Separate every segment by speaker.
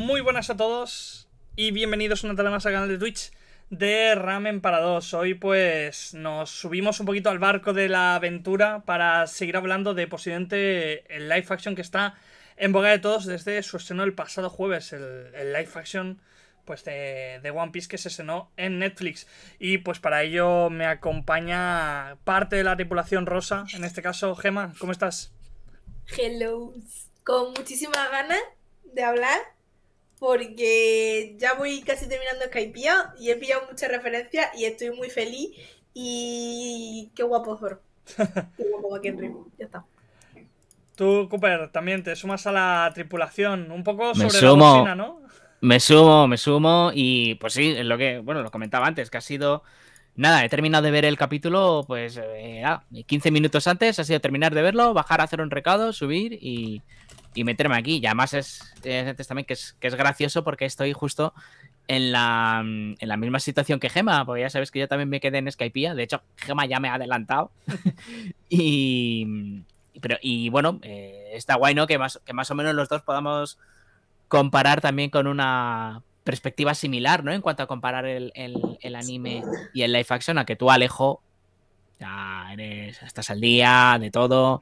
Speaker 1: Muy buenas a todos y bienvenidos una tarde más al canal de Twitch de Ramen para dos. Hoy pues nos subimos un poquito al barco de la aventura para seguir hablando de Posidente el live action que está en boga de todos desde su estreno el pasado jueves, el, live action pues de, One Piece que se estrenó en Netflix. Y pues para ello me acompaña parte de la tripulación rosa, en este caso Gemma, ¿cómo estás?
Speaker 2: Hello, con muchísima gana de hablar porque ya voy casi terminando Skypea y he pillado muchas referencias y estoy muy feliz y qué guapo Zoro. qué guapo aquí
Speaker 1: en Ya está. Tú, Cooper, también te sumas a la tripulación, un poco sobre la cocina, ¿no?
Speaker 3: Me sumo, me sumo y pues sí, es lo que, bueno, lo comentaba antes, que ha sido... Nada, he terminado de ver el capítulo, pues eh, 15 ah, minutos antes, ha sido terminar de verlo, bajar a hacer un recado, subir y y meterme aquí. Y además es, también que es, gracioso porque estoy justo en la, misma situación que Gema, porque ya sabes que yo también me quedé en Skype. De hecho, Gema ya me ha adelantado. y, pero, y bueno, eh, está guay, Que más, que más o menos los dos podamos comparar también con una perspectiva similar, ¿no? En cuanto a comparar el, anime y el live action, a que tú, Alejo,
Speaker 1: ya eres,
Speaker 3: estás al día de todo.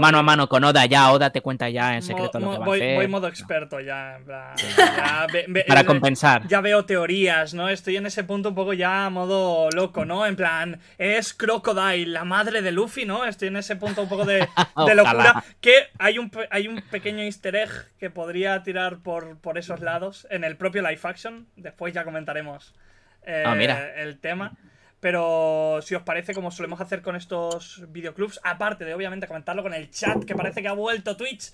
Speaker 3: Mano a mano con Oda, ya Oda te cuenta ya en secreto lo que va a hacer. Voy
Speaker 1: modo experto ya, Para eh,
Speaker 3: compensar. Ya
Speaker 1: veo teorías, ¿no? Estoy en ese punto un poco ya modo loco, ¿no? En plan, es Crocodile, la madre de Luffy, ¿no? Estoy en ese punto un poco de, locura. que hay un, hay un pequeño easter egg que podría tirar por, por esos lados en el propio Life action. Después ya comentaremos eh, ah, el tema. Pero si os parece, como solemos hacer con estos videoclubs, aparte de obviamente comentarlo con el chat, que parece que ha vuelto Twitch.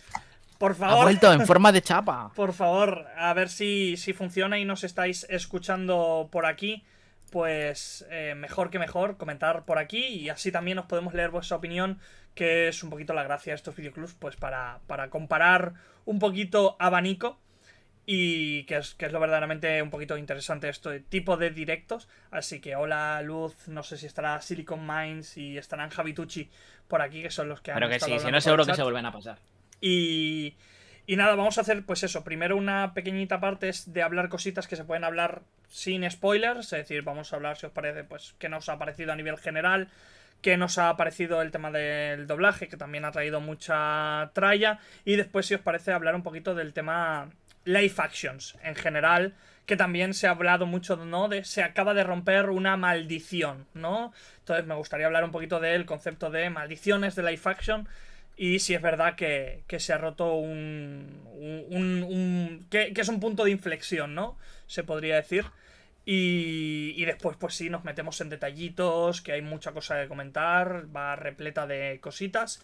Speaker 1: Por favor. Ha vuelto en forma de chapa. Por favor, a ver si, si funciona y nos estáis escuchando por aquí. Pues eh, mejor que mejor comentar por aquí y así también os podemos leer vuestra opinión, que es un poquito la gracia de estos videoclubs, pues para, para comparar un poquito abanico y que es, lo verdaderamente un poquito interesante esto de tipo de directos. Así que hola Luz, no sé si estará Silicon Mines y estarán Javitucci por aquí, que son los que han Pero que sí, si no seguro que se vuelven a pasar. Y, y nada, vamos a hacer pues eso, primero una pequeñita parte es de hablar cositas que se pueden hablar sin spoilers, es decir, vamos a hablar si os parece pues qué nos ha parecido a nivel general, que nos ha parecido el tema del doblaje, que también ha traído mucha tralla, y después si os parece hablar un poquito del tema Life actions en general, que también se ha hablado mucho, ¿no? De se acaba de romper una maldición, ¿no? Entonces me gustaría hablar un poquito del concepto de maldiciones de Life action y si es verdad que, que se ha roto un... que, es un punto de inflexión, ¿no? Se podría decir. Y, y, después, pues sí, nos metemos en detallitos, que hay mucha cosa que comentar, va repleta de cositas.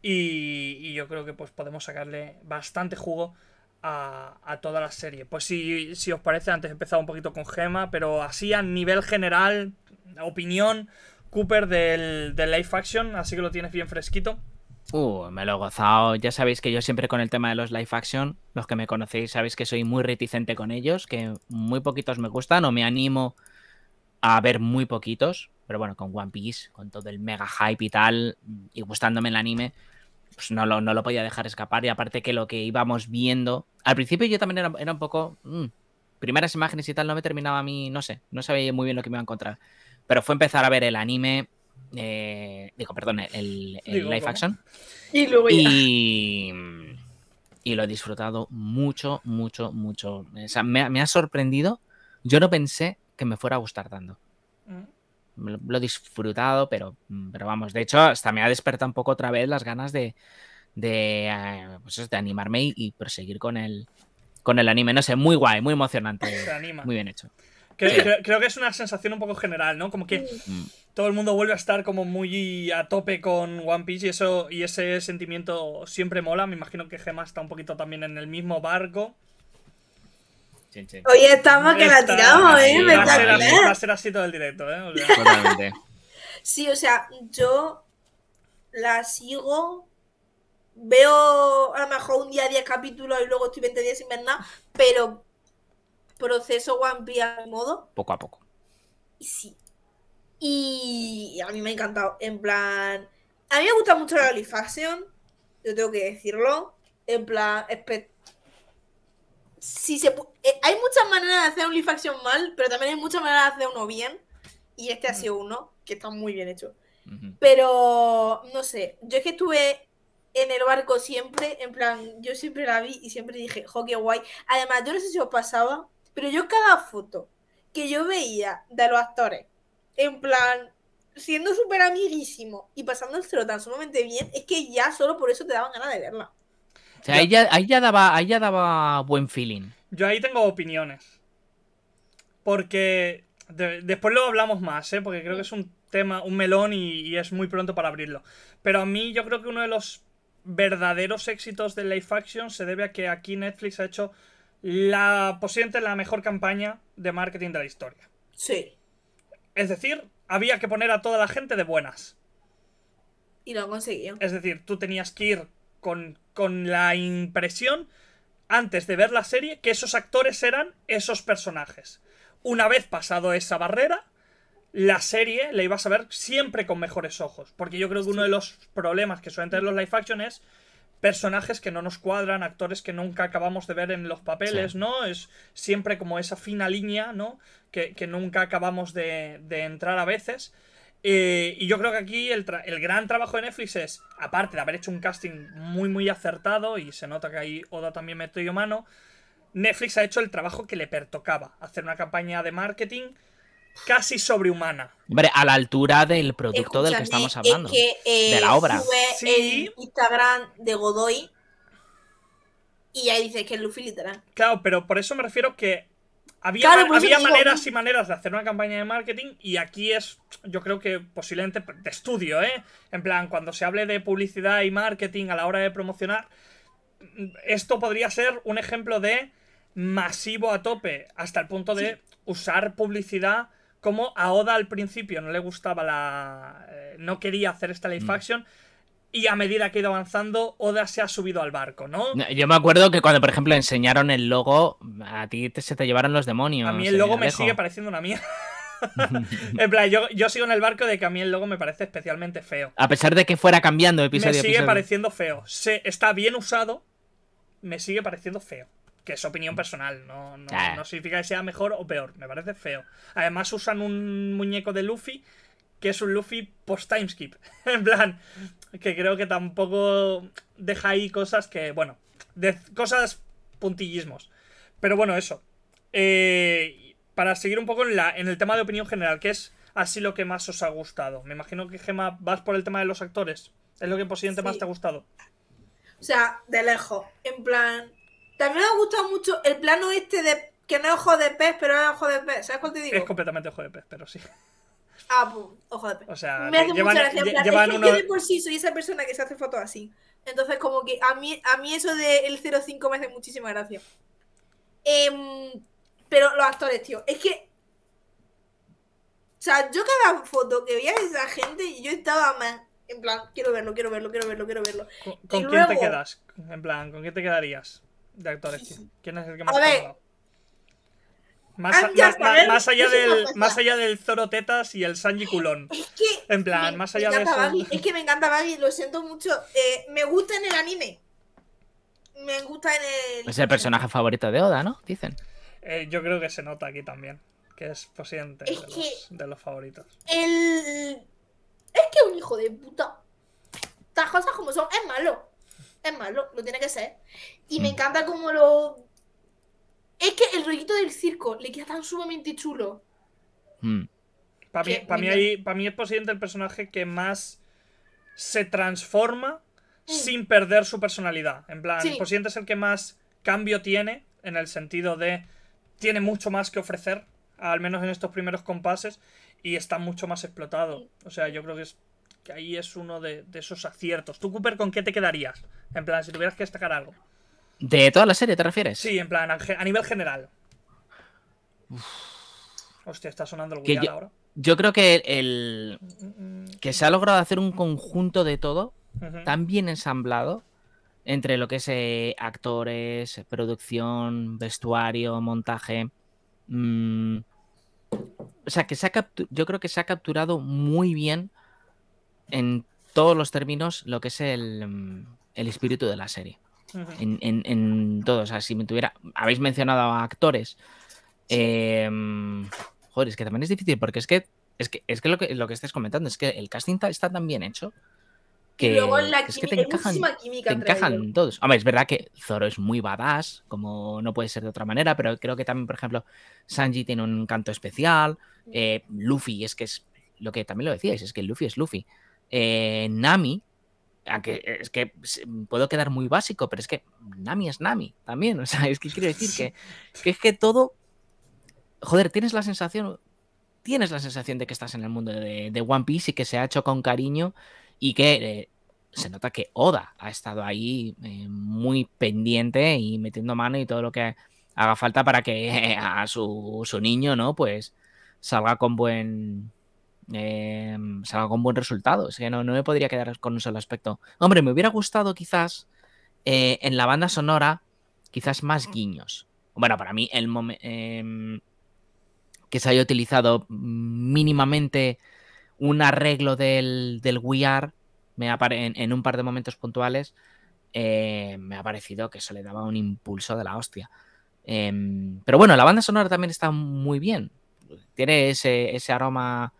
Speaker 1: Y, y yo creo que pues podemos sacarle bastante jugo a, toda la serie. Pues si, os parece, antes he empezado un poquito con Gema, pero así a nivel general, opinión, Cooper del, Life Action, así que lo tienes bien fresquito.
Speaker 3: Uh, me lo he gozado. Ya sabéis que yo siempre con el tema de los live action, los que me conocéis sabéis que soy muy reticente con ellos, que muy poquitos me gustan o me animo a ver muy poquitos. Pero bueno, con One Piece, con todo el mega hype y tal, y gustándome el anime, pues no, lo, no lo podía dejar escapar. Y aparte que lo que íbamos viendo. Al principio yo también era, un poco. Mm, primeras imágenes y tal, no me terminaba a mí, no sé, no sabía muy bien lo que me iba a encontrar. Pero fue empezar a ver el anime. Eh, digo, perdón, el, live action. Y luego y, y, lo he disfrutado mucho, mucho, mucho. O sea, me, ha sorprendido. Yo no pensé que me fuera a gustar tanto. Mm lo he disfrutado, pero, mm, pero vamos, de hecho, hasta me ha despertado un poco otra vez las ganas de, de, eh, pues, de animarme y, proseguir con el, con el anime. No sé, muy guay, muy emocionante.
Speaker 1: Muy bien hecho. Creo, que es una sensación un poco general, ¿no? Como que mm. todo el mundo vuelve a estar como muy a tope con One Piece y eso y ese sentimiento siempre mola. Me imagino que Gemma está un poquito también en el mismo barco. Hoy Oye, estamos que la tiramos, ¿eh? Va, a ser así, todo el directo, ¿eh?
Speaker 2: sí, o sea, yo la sigo veo a lo mejor un día 10 capítulos y luego estoy 20 días sin ver nada, pero proceso One Piece a modo. Poco a poco. Sí. Y a mí me ha encantado. En plan, a mí me gusta mucho la Lifaction, yo tengo que decirlo. En plan, espectacular si se eh, hay muchas maneras de hacer un live action mal, pero también hay muchas maneras de hacer uno bien. Y este ha sido uno que está muy bien hecho. Pero no sé, yo es que estuve en el barco siempre, en plan, yo siempre la vi y siempre dije, jo, guay. Además, yo no sé si os pasaba, pero yo cada foto que yo veía de los actores, en plan, siendo súper amiguísimo y pasándoselo tan sumamente bien, es que ya solo por eso te daban ganas de verla
Speaker 3: ahí, ya, daba, daba buen feeling.
Speaker 1: Yo ahí tengo opiniones. Porque después lo hablamos más, ¿eh? porque creo que es un tema, un melón y, es muy pronto para abrirlo. Pero a mí yo creo que uno de los verdaderos éxitos de Life Action se debe a que aquí Netflix ha hecho la posiblemente la mejor campaña de marketing de la historia. Sí. Es decir, había que poner a toda la gente de buenas. Y lo han Es decir, tú tenías que ir con, la impresión, antes de ver la serie, que esos actores eran esos personajes. Una vez pasado esa barrera, la serie la ibas a ver siempre con mejores ojos. Porque yo creo que uno de los problemas que suelen tener los live action es personajes que no nos cuadran, actores que nunca acabamos de ver en los papeles, ¿no? Es siempre como esa fina línea, ¿no? Que, que nunca acabamos de, de, entrar a veces. Eh, y yo creo que aquí el, gran trabajo de Netflix es, aparte de haber hecho un casting muy, muy acertado, y se nota que ahí Oda también metió mano, Netflix ha hecho el trabajo que le pertocaba, hacer una campaña de marketing casi sobrehumana.
Speaker 3: Hombre, a la altura del producto del que estamos hablando, eh, de la obra.
Speaker 2: Sube sí. el Instagram de Godoy y ahí dice que es Luffy literal.
Speaker 1: Claro, pero por eso me refiero que había, maneras y maneras de hacer una campaña de marketing y aquí es, yo creo que posiblemente de estudio, ¿eh? En plan, cuando se hable de publicidad y marketing a la hora de promocionar, esto podría ser un ejemplo de masivo a tope, hasta el punto de usar publicidad como a Oda al principio no le gustaba la... Eh, no quería hacer esta live mm. action y a medida que ha ido avanzando, Oda se ha subido al barco, ¿no?
Speaker 3: Yo me acuerdo que cuando, por ejemplo, enseñaron el logo, a ti se te llevaron los demonios. A mí el logo me sigue
Speaker 1: pareciendo una mierda. en plan, yo, yo, sigo en el barco de que a mí el logo me parece especialmente feo.
Speaker 3: A pesar de que fuera cambiando episodio. Me sigue pareciendo
Speaker 1: feo. Se, está bien usado, me sigue pareciendo feo. Que es opinión personal, no, no, ah. no significa que sea mejor o peor, me parece feo. Además usan un muñeco de Luffy que es un Luffy post-timeskip. en plan, que creo que tampoco deja ahí cosas que, bueno, de cosas puntillismos. Pero bueno, eso. Eh, para seguir un poco en, la, en el tema de opinión general, que es así lo que más os ha gustado. Me imagino que Gema vas por el tema de los actores. Es lo que posiblemente más te ha gustado.
Speaker 2: O sea, de lejos. En plan. También me ha gustado mucho el plano este de. Que no es ojo de pez, pero es ojo de pez. ¿Sabes cuál te digo? Es
Speaker 1: completamente ojo de pez, pero sí.
Speaker 2: Ah, pues, Ojo de O
Speaker 1: sea, me hace mucha gracia. que Yo de por
Speaker 2: sí soy esa persona que se hace foto así. Entonces, como que a mí, a mí eso del 05 me hace muchísima gracia. Em, pero los actores, tío, es que. O sea, yo cada foto que veía de esa gente, yo estaba más. En plan, quiero verlo, quiero verlo, quiero verlo, quiero verlo. ¿Con, quién te quedas?
Speaker 1: En plan, ¿con quién te quedarías de actores? ¿Quién es el que más a Ah, ¿eh? Más, allá del, más allá del Zoro Tetas y el Sanji Culón. Es que en plan, más allá de eso. Es que
Speaker 2: me encanta Baggy, lo siento mucho. Eh, me gusta en el anime.
Speaker 1: Me gusta en el.
Speaker 3: Es el personaje favorito de Oda, ¿no? Dicen.
Speaker 1: Eh, yo creo que se nota aquí también. Que es posible pues, de, los, favoritos.
Speaker 2: El. Es que un hijo de puta. Las cosas como son, es malo. Es malo, lo tiene que ser. Y me mm. encanta como lo es que el rollito del circo le queda tan sumamente chulo.
Speaker 1: Hmm. Para mí, es posible el personaje que más se transforma hmm. sin perder su personalidad. En plan, es es el que más cambio tiene en el sentido de tiene mucho más que ofrecer, al menos en estos primeros compases, y está mucho más explotado. O sea, yo creo que, que ahí es uno de, de esos aciertos. ¿Tú, Cooper, con qué te quedarías? En plan, si tuvieras que destacar algo.
Speaker 3: ¿De toda la serie te refieres? Sí,
Speaker 1: en plan, a, nivel general. Hostia, está sonando el yo, ahora.
Speaker 3: Yo creo que el. Mm, mm, mm. Que se ha logrado hacer un conjunto de todo tan bien ensamblado entre lo que es eh, actores, producción, vestuario, montaje. o sea, que se ha yo creo que se ha capturado muy bien en todos los términos lo que es el espíritu de la serie en, en, en, todo. O sea, si me tuviera. Habéis mencionado a actores. Em, joder, es que también es difícil porque es que. Es que, lo que lo comentando es que el casting está tan bien hecho
Speaker 1: que, es que te encajan, encajan
Speaker 3: todos. Hombre, es verdad que Zoro es muy badass, como no puede ser de otra manera, pero creo que también, por ejemplo, Sanji tiene un canto especial. Eh, Luffy es que es lo que también lo decíais, es que Luffy es Luffy. Eh, Nami es que puedo quedar muy básico, pero es que Nami es Nami también. O sea, es que quiero decir que, es que todo. Joder, tienes la sensación. Tienes la sensación de que estás en el mundo de, One Piece y que se ha hecho con cariño y que eh, se nota que Oda ha estado ahí eh, muy pendiente y metiendo mano y todo lo que haga falta para que eh, a su, su niño, ¿no? Pues salga con buen eh, salga con buen resultado. Es que no, me podría quedar con un solo aspecto. Hombre, me hubiera gustado quizás eh, en la banda sonora, quizás más guiños. Bueno, para mí el em, que se haya utilizado mínimamente un arreglo del, del We Are me en, un par de momentos puntuales, eh, me ha parecido que eso le daba un impulso de la hostia. Em, pero bueno, la banda sonora también está muy bien. Tiene ese, ese aroma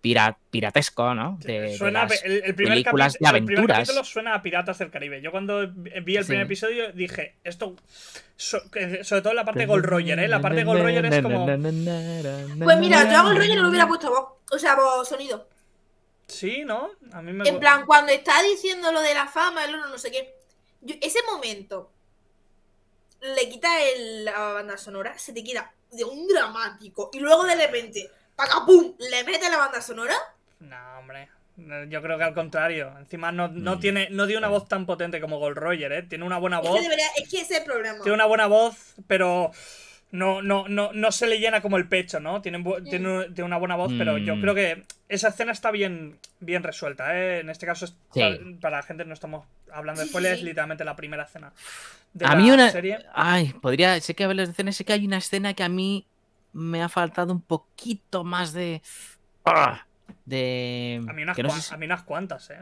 Speaker 3: piratesco, ¿no? De, suena, el, primer películas de aventuras. El primer capítulo
Speaker 1: suena a Piratas del Caribe. Yo cuando vi el primer episodio dije, esto, sobre todo la parte de Gold Roger, ¿eh? La parte de Gold Roger es como...
Speaker 3: Pues mira, yo a Gold Roger no
Speaker 2: lo hubiera puesto vos, o sea, vos sonido.
Speaker 1: Sí, ¿no? A mí me En plan,
Speaker 2: cuando está diciendo lo de la fama, el uno no sé qué. ese momento le quita la banda sonora, se te queda de un dramático. Y luego de repente ¡pacapum! le mete la banda sonora.
Speaker 1: No, hombre. Yo creo que al contrario. Encima no, no mm. tiene, no dio una voz tan potente como Gold Roger, ¿eh? Tiene una buena voz.
Speaker 2: Es que, es el problema. Tiene una
Speaker 1: buena voz, pero no, no, no, se le llena como el pecho, ¿no? Tiene, mm. una buena voz, pero yo mm. creo que esa escena está bien, bien resuelta, ¿eh? En este caso, para, la gente no estamos hablando de es literalmente la primera escena a mí una...
Speaker 3: Ay, podría, sé que hablas de escena, sé que hay una escena que a mí me ha faltado un poquito más de. Ah. De. A mí unas, no
Speaker 1: a mí unas cuantas, ¿eh?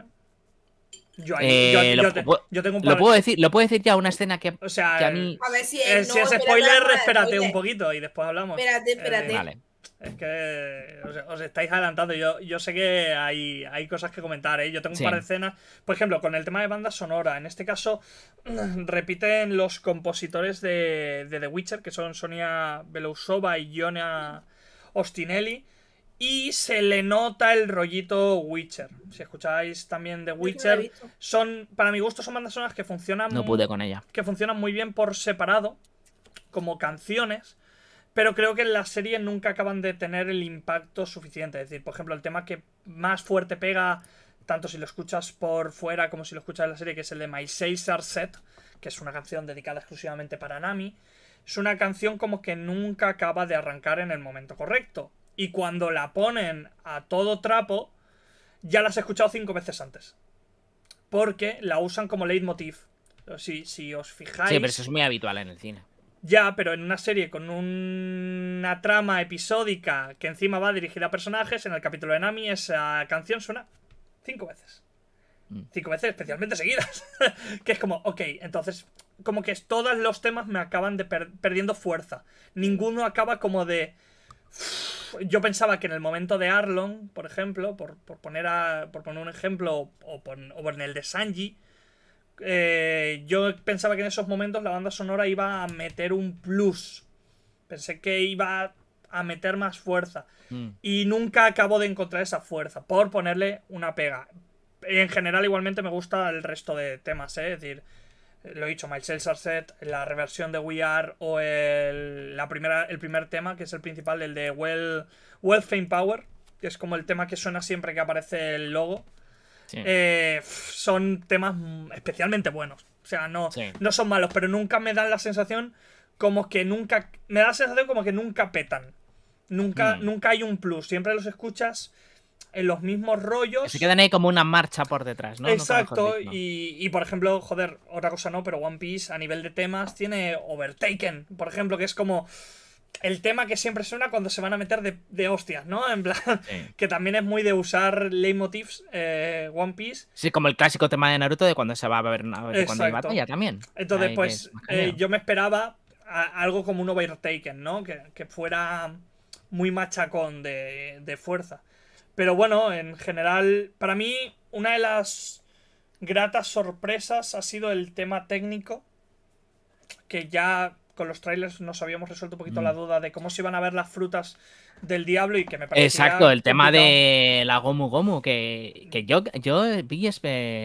Speaker 1: Yo, ahí, eh, yo, yo, tengo un lo puedo decir
Speaker 3: Lo puedo decir ya, una escena que, o sea, a mí.
Speaker 1: A ver si, eh, es, spoiler, espérate un poquito y después hablamos. Espérate, espérate. vale. Es que os, estáis adelantando. Yo, yo sé que hay, hay cosas que comentar. ¿eh? Yo tengo un par de escenas. Por ejemplo, con el tema de banda sonora. En este caso, repiten los compositores de, The Witcher, que son Sonia Belousova y Jonia Ostinelli. Y se le nota el rollito Witcher. Si escucháis también The Witcher, son, para mi gusto, son bandas sonoras que funcionan. No pude con ella. Que funcionan muy bien por separado, como canciones pero creo que en las series nunca acaban de tener el impacto suficiente. Es decir, por ejemplo, el tema que más fuerte pega, tanto si lo escuchas por fuera como si lo escuchas en la serie, que es el de My Are Set, que es una canción dedicada exclusivamente para Nami, es una canción como que nunca acaba de arrancar en el momento correcto. Y cuando la ponen a todo trapo, ya las he escuchado cinco veces antes. Porque la usan como leitmotiv. Si, si os fijáis. Sí, pero eso es
Speaker 3: muy habitual en el cine.
Speaker 1: Ya, pero en una serie con una trama episódica que encima va dirigida a personajes, en el capítulo de Nami esa canción suena cinco veces. Mm. Cinco veces especialmente seguidas. que es como, ok, entonces como que todos los temas me acaban de perdiendo fuerza. Ninguno acaba como de... Yo pensaba que en el momento de Arlon, por ejemplo, por, poner, por poner un ejemplo, o, por, o en el de Sanji, eh, yo pensaba que en esos momentos la banda sonora iba a meter un plus. Pensé que iba a meter más fuerza. Mm. Y nunca acabo de encontrar esa fuerza, por ponerle una pega. En general, igualmente me gusta el resto de temas, ¿eh? es decir, lo he dicho, Miles Sarset, la reversión de We Are o el, la primera, el primer tema, que es el principal, el de Well, well Fame Power, que es como el tema que suena siempre que aparece el logo. Eh, son temas mm, especialmente buenos. O sea, no, no son malos, pero nunca me dan la sensación como que nunca. Me da la sensación como que nunca petan. Nunca, hmm. nunca hay un plus. Siempre los escuchas en los mismos rollos. se quedan
Speaker 3: ahí como una marcha por detrás, ¿no? Exacto.
Speaker 1: y, y, por ejemplo, joder, otra cosa no, pero One Piece a nivel de temas tiene Overtaken, por ejemplo, que es como el tema que siempre suena cuando se van a meter de, hostias, ¿no? En plan, que también es muy de usar leitmotivs eh, One Piece.
Speaker 3: Sí, como el clásico tema de Naruto de cuando se va a ver, también. Entonces, pues eh,
Speaker 1: yo me esperaba algo como un Overtaken, ¿no? Que, fuera muy machacón de, de fuerza. Pero bueno, en general, para mí, una de las gratas sorpresas ha sido el tema técnico, que ya con los trailers nos habíamos resuelto un poquito mm. la duda de cómo se iban a ver las frutas del diablo y que me parecía Exacto, el tema
Speaker 3: de la Gomu Gomu, que, que yo, yo vi,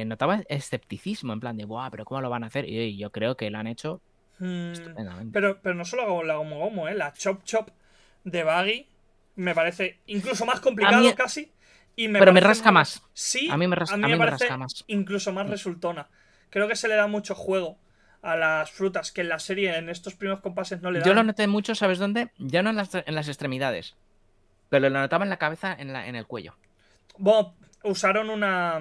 Speaker 3: notaba escepticismo, en plan de, guau, pero ¿cómo lo van a hacer? Y yo creo que la han hecho mm, estupendamente.
Speaker 1: Pero, pero no solo la Gomu Gomu, ¿eh? la Chop Chop de Baggy me parece incluso más complicado casi. Y pero me rasca más. Sí, a mí me, parece rasca más. Incluso más mm. resultona. Creo que se le da mucho juego a las frutas, que en la serie, en estos primeros compases no le dan. Yo lo
Speaker 3: noté mucho, ¿sabes dónde? Ya no en las, extremidades, pero lo notaba en la cabeza, en, el cuello.
Speaker 1: Bueno, usaron una,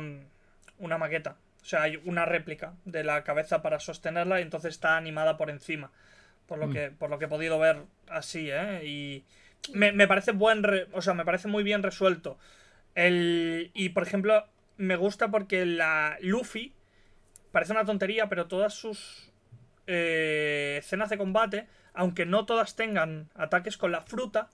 Speaker 1: una maqueta, o sea, hay una réplica de la cabeza para sostenerla y entonces está animada por encima, por lo, mm. que, por lo que he podido ver así, ¿eh? Y me, parece buen, o sea, me parece muy bien resuelto. El, y por ejemplo, me gusta porque la Luffy parece una tontería, pero todas sus eh, escenas de combate, aunque no todas tengan ataques con la fruta,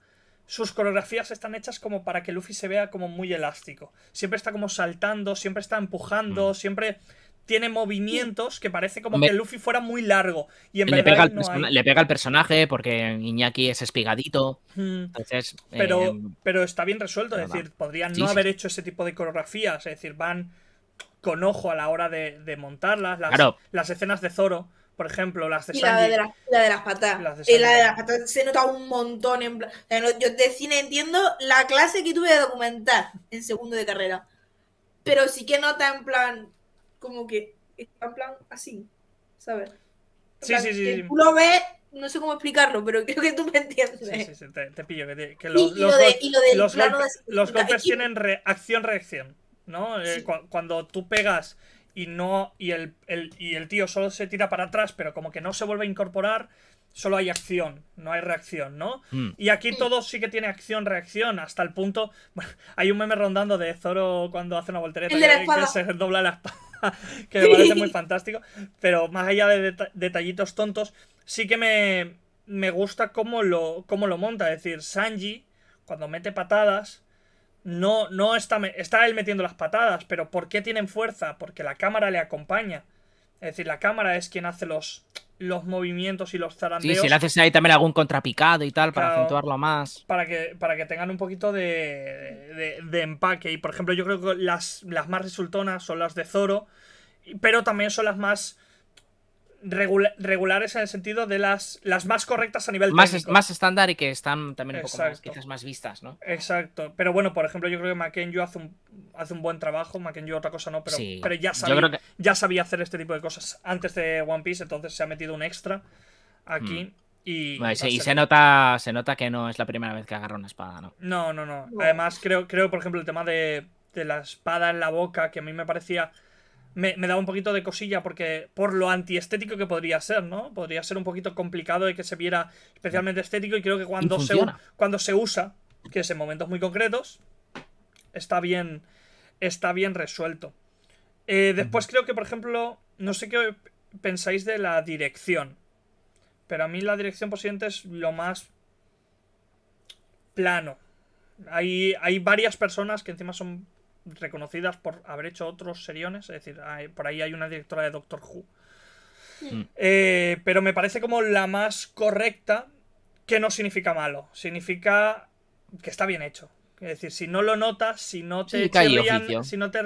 Speaker 1: sus coreografías están hechas como para que Luffy se vea como muy elástico. Siempre está como saltando, siempre está empujando, mm. siempre tiene movimientos que parece como que Luffy fuera muy largo. Y en le, pega al le pega
Speaker 3: al personaje porque Iñaki es espigadito. Mm. Eh,
Speaker 1: pero, está bien resuelto. Es decir, podrían no haber hecho ese tipo de coreografías. Es decir, van con ojo a la hora de, montarlas. las escenas de Zoro por ejemplo, las de la, de de, las patas. la
Speaker 2: de las patas se nota un montón. En, plan... yo de cine entiendo la clase que tuve de documentar en segundo de carrera. Pero sí que nota en plan, como que está en plan así, ¿sabes? Sí, sí, sí, Tú lo ves, no sé cómo explicarlo, pero creo que tú me entiendes. Sí, sí,
Speaker 1: sí te, pillo. Que, y, lo de, los, golpes, tienen reacción-reacción, ¿no? Eh, cuando tú pegas y no. Y el, y el tío solo se tira para atrás, pero como que no se vuelve a incorporar. Solo hay acción, no hay reacción, ¿no? Hmm. Y aquí todo sí que tiene acción-reacción, hasta el punto. Bueno, hay un meme rondando de Zoro cuando hace una voltereta y se dobla la espada que me parece muy fantástico. Pero más allá de detallitos tontos, sí que me, me gusta cómo lo, cómo lo monta. Es decir, Sanji, cuando mete patadas, no, no está, está él metiendo las patadas, pero ¿por qué tienen fuerza? Porque la cámara le acompaña. Es decir, la cámara es quien hace los, los movimientos y los zarandeos. Sí, si le haces
Speaker 3: ahí también algún contrapicado y tal, para acentuarlo más.
Speaker 1: Para que, para que tengan un poquito de, de, empaque. Y por ejemplo, yo creo que las, las más resultonas son las de Zoro, pero también son las más regulares en el sentido de las, las más correctas a nivel más técnico. más
Speaker 3: estándar y que están también un poco más,
Speaker 1: quizás más vistas, ¿no? Exacto. Pero bueno, por ejemplo, yo creo que McKenjo hace un, hace un buen trabajo. McKenjo otra cosa no, pero, pero ya, sabía, ya sabía hacer este tipo de cosas antes de One Piece, entonces se ha metido un extra aquí. Mm. Y, y se,
Speaker 3: nota, se nota que no es la primera vez que agarra una espada, ¿no?
Speaker 1: No, no, no. Además, creo, creo por ejemplo, el tema de, de la espada en la boca, que a mí me parecía me, daba un poquito de cosilla porque por lo antiestético que podría ser, ¿no? Podría ser un poquito complicado de que se viera especialmente estético y creo que cuando, se, usa, que es en momentos muy concretos, está bien, está bien resuelto. Eh, después creo que, por ejemplo, no sé qué pensáis de la dirección. Pero a mí la dirección posiblemente es lo más plano. hay varias personas que encima son reconocidas por haber hecho otros seriones. Es decir, por ahí hay una directora de Doctor Who. Mm. Eh, pero me parece como la más correcta, que no significa malo, significa que está bien hecho. Es decir, si no lo notas, si no te, sí, si no te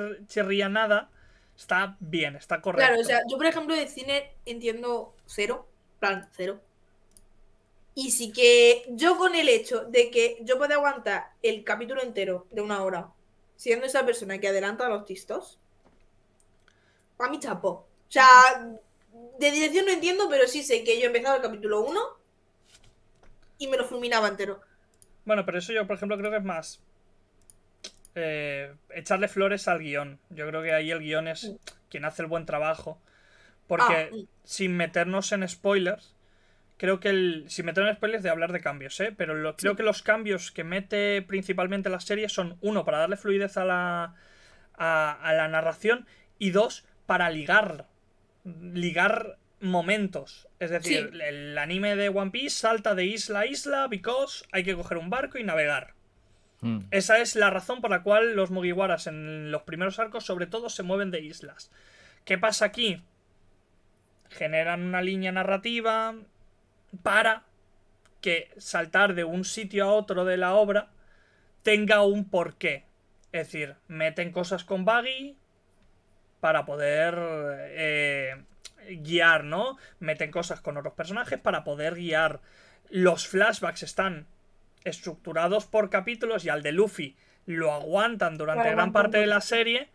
Speaker 1: nada, está bien, está correcto. Claro, o sea,
Speaker 2: yo por ejemplo de cine entiendo cero, plan cero. Y sí que yo con el hecho de que yo pueda aguantar el capítulo entero de una hora siendo esa persona que adelanta a los tistos, a mi chapo. O sea, de dirección no entiendo, pero sí sé que yo he empezado el capítulo 1
Speaker 1: y me lo fulminaba entero. Bueno, pero eso yo, por ejemplo, creo que es más eh, echarle flores al guión. Yo creo que ahí el guión es mm. quien hace el buen trabajo. Porque ah, mm. sin meternos en spoilers, creo que el. Si me traen spoilers de hablar de cambios, ¿eh? Pero creo que los cambios que mete principalmente la serie son, uno, para darle fluidez a la. a, la narración. Y dos, para ligar. Ligar momentos. Es decir, el anime de One Piece salta de isla a isla because hay que coger un barco y navegar. Hmm. Esa es la razón por la cual los Mugiwaras en los primeros arcos, sobre todo, se mueven de islas. ¿Qué pasa aquí? Generan una línea narrativa, para que saltar de un sitio a otro de la obra tenga un porqué. Es decir, meten cosas con Baggy para poder eh, guiar, ¿no? Meten cosas con otros personajes para poder guiar. Los flashbacks están estructurados por capítulos y al de Luffy lo aguantan durante gran parte de la serie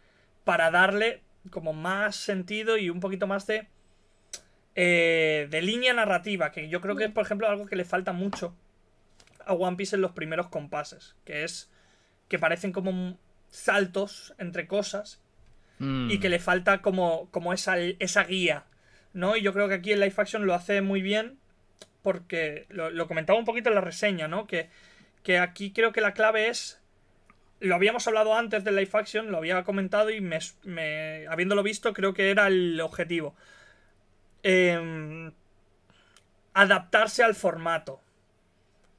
Speaker 1: para darle como más sentido y un poquito más de eh, de línea narrativa, que yo creo que es, mm. por ejemplo, algo que le falta mucho a One Piece en los primeros compases, que es que parecen como saltos entre cosas y mm. que le falta como, como esa, esa guía, ¿no? Y yo creo que aquí en Life Action lo hace muy bien porque lo, comentaba un poquito en la reseña, ¿no? Que, aquí creo que la clave es lo habíamos hablado antes de Life Action, lo había comentado y me, habiéndolo visto creo que era el objetivo. Em, adaptarse al formato.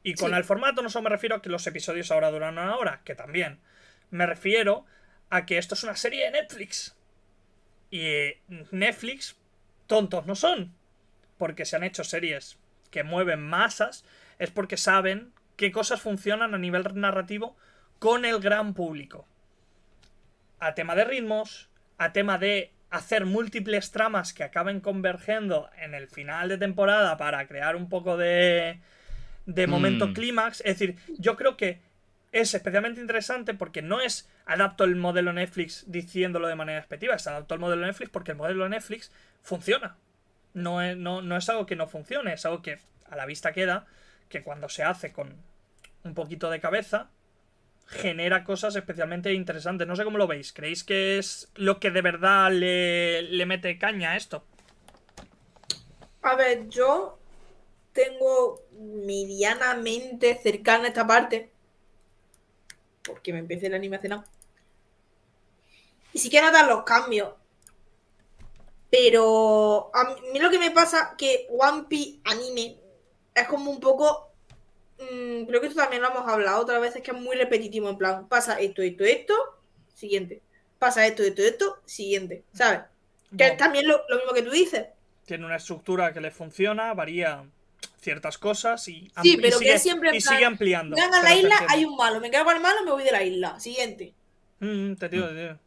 Speaker 1: Y con el formato no solo me refiero a que los episodios ahora duran una hora, que también. Me refiero a que esto es una serie de Netflix. Y eh, Netflix, tontos no son. Porque se han hecho series que mueven masas, es porque saben qué cosas funcionan a nivel narrativo con el gran público. A tema de ritmos, a tema de hacer múltiples tramas que acaben convergiendo en el final de temporada para crear un poco de, de mm. momento clímax. Es decir, yo creo que es especialmente interesante porque no es adapto el modelo Netflix diciéndolo de manera despectiva, es adapto el modelo Netflix porque el modelo Netflix funciona. No no, no es algo que no funcione, es algo que a la vista queda, que cuando se hace con un poquito de cabeza, genera cosas especialmente interesantes. No sé cómo lo veis. ¿Creéis que es lo que de verdad le, mete caña a esto?
Speaker 2: A ver, yo tengo medianamente cercana esta parte. Porque me empecé el anime Y si que notan los cambios. Pero a mí lo que me pasa que One Piece anime es como un poco Mm, creo que esto también lo hemos hablado otra veces que es muy repetitivo, en plan, pasa esto, esto, esto, siguiente. Pasa esto, esto, esto, siguiente. ¿Sabes?
Speaker 1: Que es también lo, mismo que tú dices. Tiene una estructura que le funciona, varía ciertas cosas y, pero y sigue, siempre y sigue ampliando. Me a la isla, hay
Speaker 2: un malo. Me quedo con el malo, me voy de la isla. Siguiente.
Speaker 1: Mm, te digo, mm. te digo.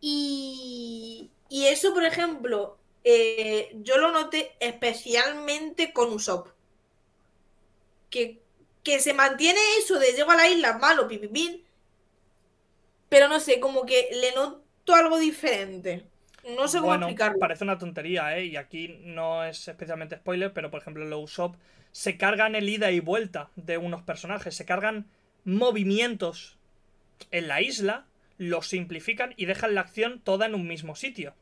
Speaker 2: Y, y eso, por ejemplo, eh, yo lo noté especialmente con Usopp. Que que se mantiene eso de llego a la isla malo, pipipín.
Speaker 1: Pero no sé, como que le noto algo diferente. No sé cómo bueno, Parece una tontería, ¿eh? Y aquí no es especialmente spoiler, pero por ejemplo, en los Shop se cargan el ida y vuelta de unos personajes, se cargan movimientos en la isla, los simplifican y dejan la acción toda en un mismo sitio.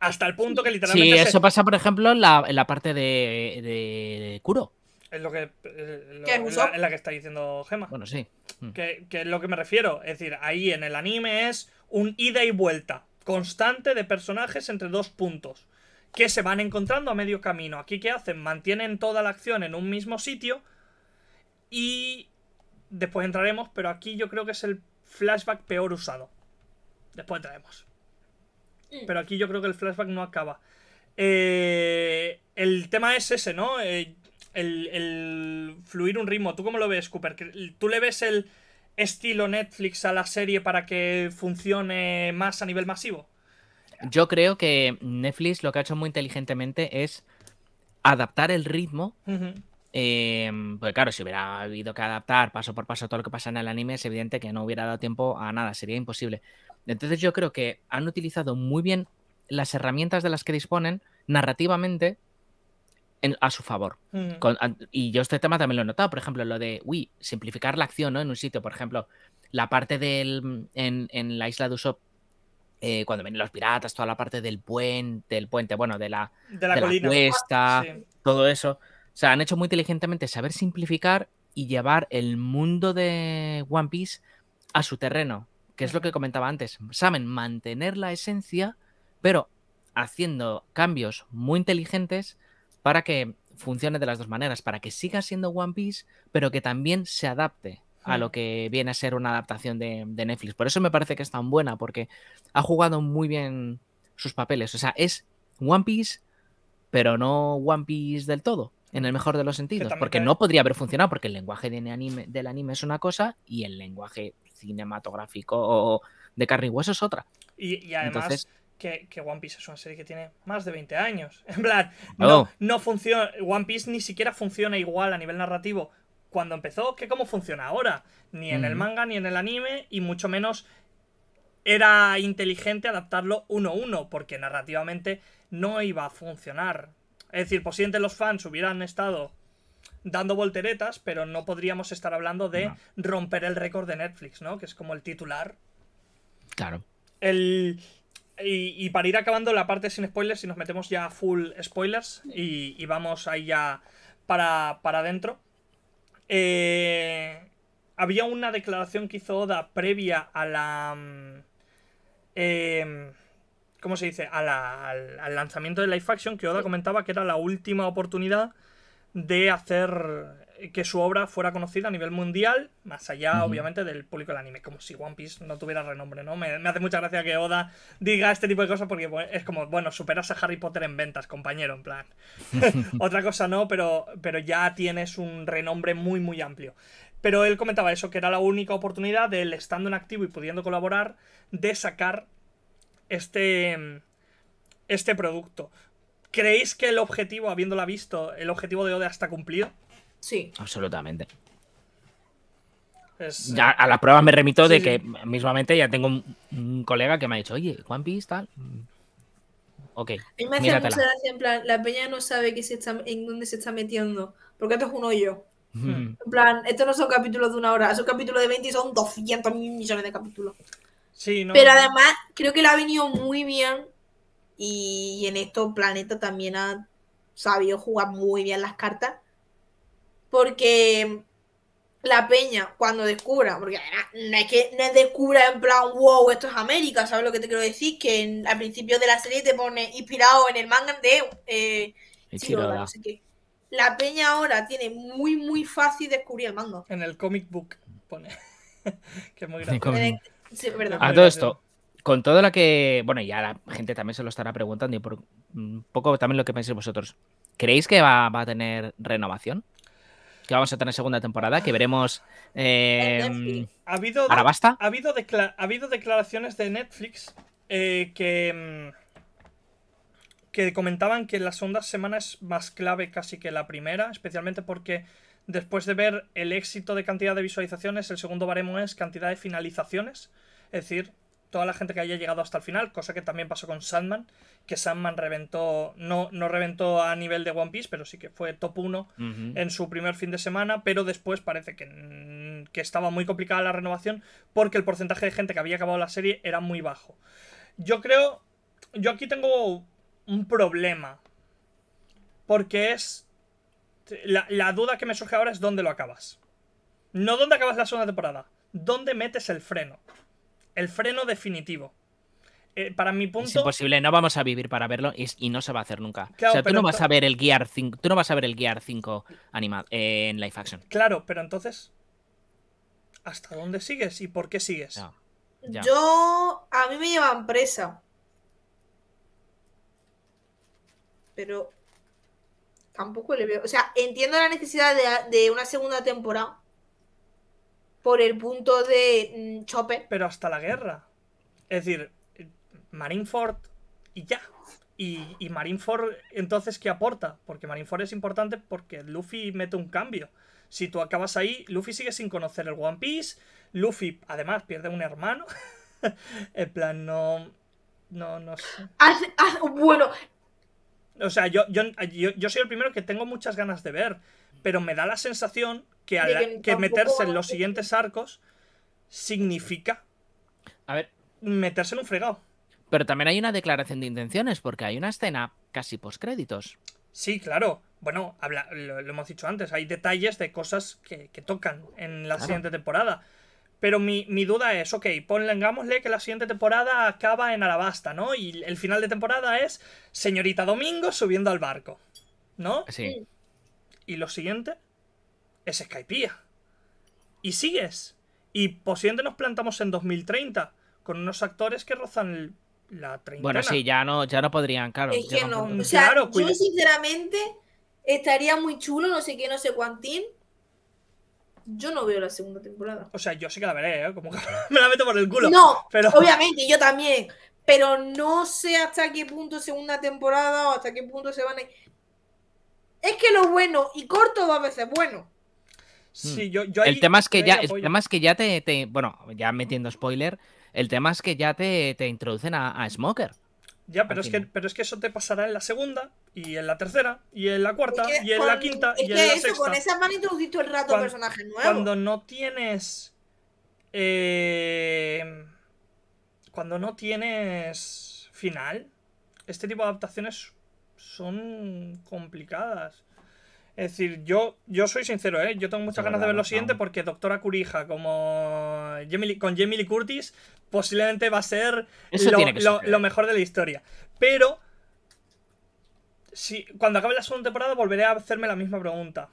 Speaker 1: Hasta el punto que literalmente. Sí, eso
Speaker 3: pasa, por ejemplo, en la, parte de, de, de Kuro
Speaker 1: es lo que. Eh, es la, que está diciendo Gema. Bueno, sí. Mm. Que, es lo que me refiero. Es decir, ahí en el anime es un ida y vuelta constante de personajes entre dos puntos. Que se van encontrando a medio camino. Aquí, ¿qué hacen? Mantienen toda la acción en un mismo sitio. Y. Después entraremos, pero aquí yo creo que es el flashback peor usado. Después entraremos. Mm. Pero aquí yo creo que el flashback no acaba. Eh, el tema es ese, ¿no? Eh, el, fluir un ritmo. ¿Tú cómo lo ves, Cooper? ¿Tú le ves el estilo Netflix a la serie para que funcione más a nivel masivo?
Speaker 3: Yo creo que Netflix lo que ha hecho muy inteligentemente es adaptar el ritmo. Eh, porque pues claro, si hubiera habido que adaptar paso por paso todo lo que pasa en el anime, es evidente que no hubiera dado tiempo a nada, sería imposible. Entonces yo creo que han utilizado muy bien las herramientas de las que disponen narrativamente a su favor. Mm. y yo este tema también lo he notado, por ejemplo, lo de, uy, simplificar la acción en un sitio, por ejemplo, la parte del, en, la isla de Usopp, eh, cuando vienen los piratas, toda la parte del puente, el puente, bueno, de la, de la, todo eso. O sea, han hecho muy inteligentemente saber simplificar y llevar el mundo de One Piece a su terreno, que es lo que mm. comentaba antes. Saben mantener la esencia, pero haciendo cambios muy inteligentes para que funcione de las dos maneras, para que siga siendo One Piece, pero que también se adapte a lo hmm. que viene a ser una adaptación de, Netflix. Por eso me parece que es tan buena, porque ha jugado muy bien sus papeles. O sea, es One Piece, pero no One Piece del todo, en el mejor de los sentidos. Porque no podría haber funcionado, porque el lenguaje de anime, del anime es una cosa y
Speaker 1: el lenguaje
Speaker 3: cinematográfico de carne y hueso es otra.
Speaker 1: Y, además, que, One Piece es una serie que tiene más de 20 años. En plan, no, no funciona. One Piece ni siquiera funciona igual a nivel narrativo cuando empezó que cómo funciona ahora. Ni en el manga, ni en el anime, y mucho menos era inteligente adaptarlo uno a uno, porque narrativamente no iba a funcionar. Es decir, posiblemente los fans hubieran estado dando volteretas, pero no podríamos estar hablando de romper el récord de Netflix, ¿no? Que es como el titular. Claro. El, y, para ir acabando la parte sin spoilers, si nos metemos ya full spoilers y, vamos ahí ya para adentro. eh, había una declaración que hizo Oda previa a la. Mm, em, ¿Cómo se dice? al, lanzamiento de Life Action que Oda comentaba que era la última oportunidad de hacer que su obra fuera conocida a nivel mundial, más allá obviamente del público del anime, como si One Piece no tuviera renombre, ¿no? Me, hace mucha gracia que Oda diga este tipo de cosas porque es como, bueno, superas a Harry Potter en ventas, compañero, en plan. Otra cosa no, pero, pero ya tienes un renombre muy, muy amplio. Pero él comentaba eso, que era la única oportunidad de él estando en activo y pudiendo colaborar, de sacar este, este producto. ¿Creéis que el objetivo, habiéndola visto, el objetivo de Oda está cumplido? Sí. Absolutamente. ya, a las pruebas me remito de
Speaker 3: que mismamente ya tengo un, colega que me ha dicho, oye, Juan Piece tal. Mm. Ok. mí me hace
Speaker 2: en plan, la peña no sabe que se está, en dónde se está metiendo, porque esto es un hoyo. Mm. En plan, estos no son capítulos de una hora, son capítulos de 20 y son 200 millones de capítulos.
Speaker 1: Sí, no, Pero además,
Speaker 2: creo que le ha venido muy bien y, y en esto Planeta también ha sabido jugar muy bien las cartas porque la peña, cuando descubra, porque ah, no es que descubra en plan, wow, esto es América, ¿sabes lo que te quiero decir? Que al principio de la serie te pone inspirado en el manga de eh, La peña ahora tiene muy, muy fácil descubrir el manga. En el comic book pone. que es muy grande.
Speaker 3: A todo esto, con todo lo que. Bueno, ya la gente también se lo estará preguntando y por un poco también lo que penséis vosotros. ¿Creéis que va, va a tener renovación? que vamos a tener segunda temporada, que veremos. Em,
Speaker 1: habido, ¿Ahora basta? Ha habido, ha habido declaraciones de Netflix eh, que. Em, que comentaban que la segunda semana es más clave casi que la primera, especialmente porque después de ver el éxito de cantidad de visualizaciones, el segundo baremo es cantidad de finalizaciones. Es decir, toda la gente que haya llegado hasta el final, cosa que también pasó con Sandman, que Sandman reventó, no, no reventó a nivel de One Piece, pero sí que fue top 1 en su primer fin de semana, pero después parece que, que estaba muy complicada la renovación porque el porcentaje de gente que había acabado la serie era muy bajo. Yo creo, yo aquí tengo un problema, porque es... La, la duda que me surge ahora es dónde lo acabas. No dónde acabas la segunda temporada, dónde metes el freno el freno definitivo. Eh, para mi punto. Es
Speaker 3: imposible, no vamos a vivir para verlo y, no se va a hacer nunca. o sea, tú no, vas a ver el guiar 5, tú no vas a ver el animado eh, en Life action.
Speaker 1: Claro, pero entonces. ¿Hasta dónde sigues y por qué sigues? Yo. A mí me llevan presa.
Speaker 2: Pero. Tampoco le veo. O sea, entiendo la necesidad de una segunda temporada por el punto de mm,
Speaker 1: chope. Pero hasta la guerra. Es decir, Marineford y ya. Y, y, Marineford, entonces, ¿qué aporta? Porque Marineford es importante porque Luffy mete un cambio. Si tú acabas ahí, Luffy sigue sin conocer el One Piece. Luffy, además, pierde un hermano. en plan, no. No, no sé. bueno. O sea, yo, yo soy el primero que tengo muchas ganas de ver. Pero me da la sensación que, meterse en los siguientes arcos significa a ver. meterse en un fregado.
Speaker 3: Pero también hay una declaración de intenciones, porque hay una escena casi postcréditos.
Speaker 1: Sí, claro. Bueno, lo, hemos dicho antes, hay detalles de cosas que, tocan en la siguiente temporada. Pero mi, duda es, ok, pongámosle que la siguiente temporada acaba en Arabasta, ¿no? Y el final de temporada es Señorita Domingo subiendo al barco, ¿no? Sí. ¿Y lo siguiente? es Skypiea. Y sigues. Y posiblemente nos plantamos en 2030 con unos actores que rozan la 30. Bueno, sí,
Speaker 3: ya no, ya no podrían,
Speaker 1: claro. Es que no. O sea, yo
Speaker 2: sinceramente estaría muy chulo, no sé qué, no sé cuántín. Yo no veo la segunda temporada.
Speaker 1: O sea, yo sí que la veré, ¿eh? Como que me la meto por el culo. No, pero... obviamente, yo
Speaker 2: también. Pero no sé hasta qué punto segunda temporada o hasta qué punto se van a... Es que lo bueno y corto a veces
Speaker 1: bueno el tema es que ya, que
Speaker 3: ya te, bueno, ya metiendo spoiler, el tema es que ya te, introducen a, Smoker.
Speaker 1: Ya, pero es, que, pero es que eso te pasará en la segunda, y en la tercera, y en la cuarta, y en la quinta, y en la eso, Con esas van introducido el rato personajes nuevos. Cuando no tienes. Eh, cuando no tienes final, este tipo de adaptaciones son complicadas. Es decir, yo, yo soy sincero, ¿eh? yo tengo muchas ganas de ver lo siguiente porque Doctora Curija como con Jamie Lee Curtis posiblemente va a ser lo, mejor de la historia. Pero si, cuando acabe la segunda temporada volveré a hacerme la misma pregunta.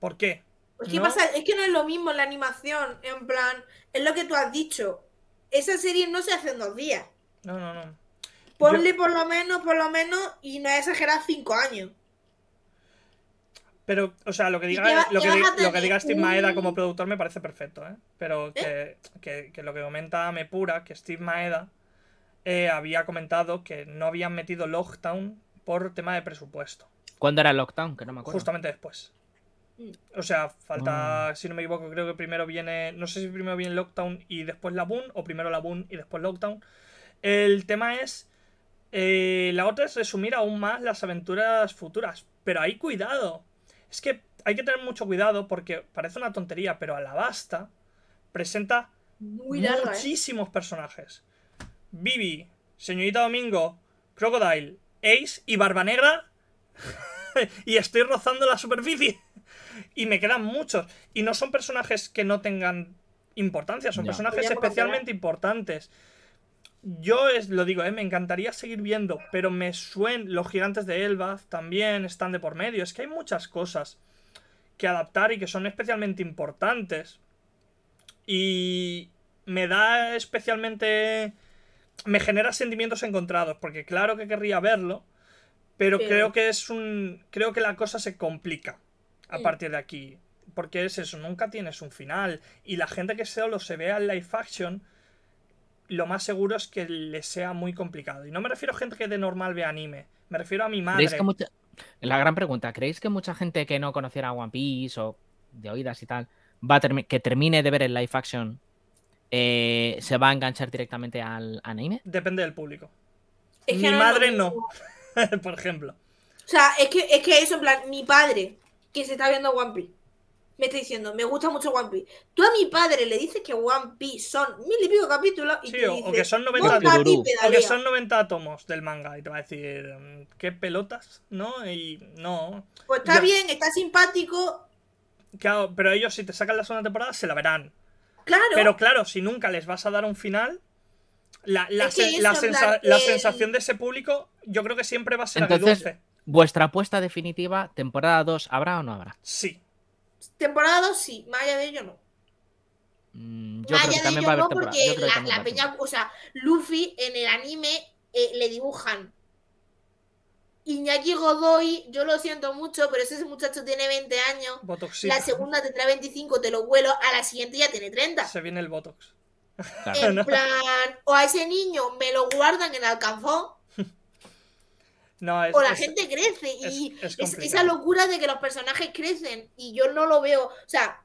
Speaker 1: ¿Por qué? Pues, es
Speaker 2: que, ¿No? es lo mismo la animación, en plan, es lo que tú has dicho. Esa serie no se hace en dos días.
Speaker 1: No, no, no. Ponle
Speaker 2: por lo menos, por lo menos, y no exagerar cinco años.
Speaker 1: Pero, o sea, lo que diga, lo, que Steve Maeda como productor me parece perfecto, ¿eh? Pero ¿Eh? Que, que, lo que comenta Mepura, que Steve Maeda eh, había comentado que no habían metido Lockdown por tema de presupuesto.
Speaker 3: ¿Cuándo era Lockdown? Que no me acuerdo. Justamente
Speaker 1: después. Mm. O sea, falta, ah. si no me equivoco, creo que primero viene, no sé si primero viene Lockdown y después la Boon, o primero la Boon y después Lockdown. El tema es, eh, la otra es resumir aún más las aventuras futuras, pero ahí cuidado, es que hay que tener mucho cuidado porque parece una tontería, pero a la basta presenta ¿eh? muchísimos personajes. Bibi, Señorita Domingo, Crocodile, Ace y Barba Negra. y estoy rozando la superficie. y me quedan muchos. Y no son personajes que no tengan importancia, son personajes especialmente ¿eh? importantes. Yo es, lo digo, eh, me encantaría seguir viendo, pero me suen los gigantes de Elbaf también están de por medio. Es que hay muchas cosas que adaptar y que son especialmente importantes. Y me da especialmente... Me genera sentimientos encontrados, porque claro que querría verlo, pero, creo que es un... Creo que la cosa se complica a partir de aquí. Porque es eso, nunca tienes un final. Y la gente que solo se vea en live action lo más seguro es que le sea muy complicado. Y no me refiero a gente que de normal ve anime, me refiero a mi madre.
Speaker 3: La gran pregunta, ¿creéis que mucha gente que no conociera One Piece o de oídas y tal, va que termine de ver el live action, eh, se va a enganchar directamente al anime? Depende del público.
Speaker 1: mi madre no, por ejemplo.
Speaker 2: O sea, es que, es que eso, en plan, mi padre, que se está viendo One Piece me está diciendo, me gusta mucho One Piece. Tú a mi padre le dices que One Piece son mil y pico capítulos y que son 90 o son
Speaker 1: 90 tomos del manga y te va a decir, mm, qué pelotas, ¿no? Y no. Pues está bien, está simpático. Claro, pero ellos si te sacan la segunda temporada se la verán. Claro. Pero claro, si nunca les vas a dar un final, la, sensación de ese público yo creo que siempre va a ser Entonces,
Speaker 3: Vuestra apuesta definitiva, temporada 2, ¿habrá o no habrá?
Speaker 1: Sí temporada 2 sí, más de ello no. Vaya mm, de ello no, porque la, peña,
Speaker 2: o sea, Luffy en el anime eh, le dibujan. Iñaki Godoy, yo lo siento mucho, pero ese muchacho tiene 20 años. La segunda tendrá 25, te lo vuelo, a la siguiente ya tiene 30. Se viene el Botox.
Speaker 1: En plan,
Speaker 2: o a ese niño me lo guardan en alcanzón
Speaker 1: o la gente
Speaker 2: crece y esa locura de que los personajes crecen y yo no lo veo, o sea,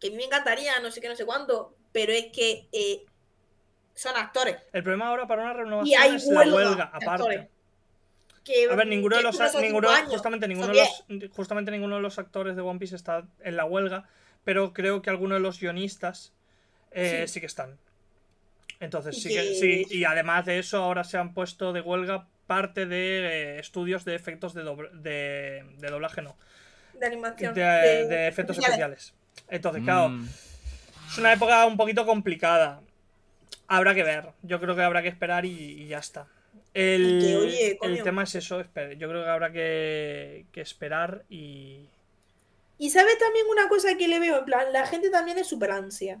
Speaker 2: que me encantaría, no sé qué, no sé cuándo pero es
Speaker 1: que eh, son actores. El problema ahora para una renovación es la huelga, aparte. a ver, ninguno de los, justamente, ninguno de los, actores de One Piece está en la huelga, pero creo que algunos de los guionistas eh, sí. que están. Entonces, sí sí, y además de eso, ahora se han puesto de huelga parte de eh, estudios de efectos de, de, doblaje, no. De animación. De, efectos especiales. Entonces, mm. claro, es una época un poquito complicada. Habrá que ver. Yo creo que habrá que esperar y, ya está. El, tema es eso. Yo creo que habrá que, que esperar y.
Speaker 2: Y sabes también una cosa que le veo, en plan, la gente también es súper ansia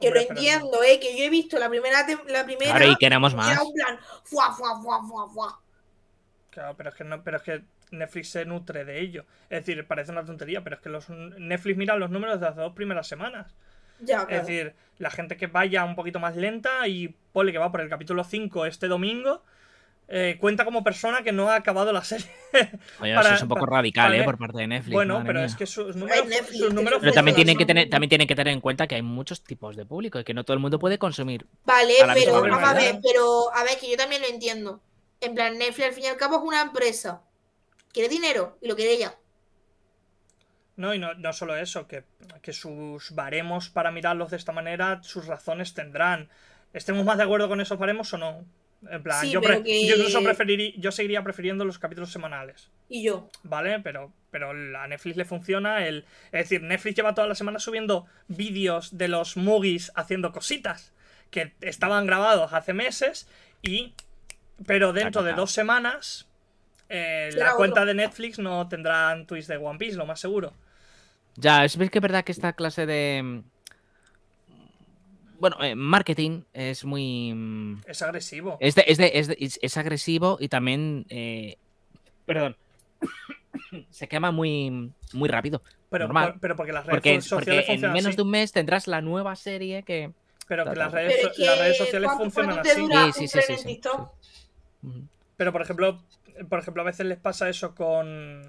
Speaker 2: que lo entiendo, eh, que yo he visto la primera. La primera claro, y queremos más. plan,
Speaker 1: Claro, pero es, que no, pero es que Netflix se nutre de ello. Es decir, parece una tontería, pero es que los, Netflix mira los números de las dos primeras semanas. Ya, claro. Es decir, la gente que vaya un poquito más lenta y pone que va por el capítulo 5 este domingo eh, cuenta como persona que no ha acabado la serie.
Speaker 3: Oye, eso es un poco radical, ¿eh? Por parte de Netflix. Bueno, pero es
Speaker 1: que sus números. pero
Speaker 3: también tienen, que tener, también tienen que tener en cuenta que hay muchos tipos de público y que no todo el mundo puede consumir. Vale, pero a
Speaker 1: ver,
Speaker 2: que yo también lo entiendo. En plan, Netflix al fin y al cabo es una empresa. Quiere dinero y lo quiere ella.
Speaker 1: No, y no, no solo eso, que, que sus baremos para mirarlos de esta manera, sus razones tendrán. ¿Estemos más de acuerdo con esos baremos o no? En plan, yo, preferiría, seguiría prefiriendo los capítulos semanales. Y yo. Vale, pero, pero a Netflix le funciona el. Es decir, Netflix lleva toda la semana subiendo vídeos de los Moogies haciendo cositas que estaban grabados hace meses y. Pero dentro de dos semanas, eh, la cuenta de Netflix no tendrá tweets de One Piece, lo más seguro.
Speaker 3: Ya, es que es verdad que esta clase de bueno, eh, marketing es muy... Mm, es agresivo. Es, agresivo y también... Eh, perdón. se quema muy, muy rápido. Pero, porque las redes sociales porque funcionan en menos de un mes tendrás la nueva serie que...
Speaker 1: Pero que las redes, sociales funcionan así. sí, Pero por ejemplo, por ejemplo, a veces les pasa eso con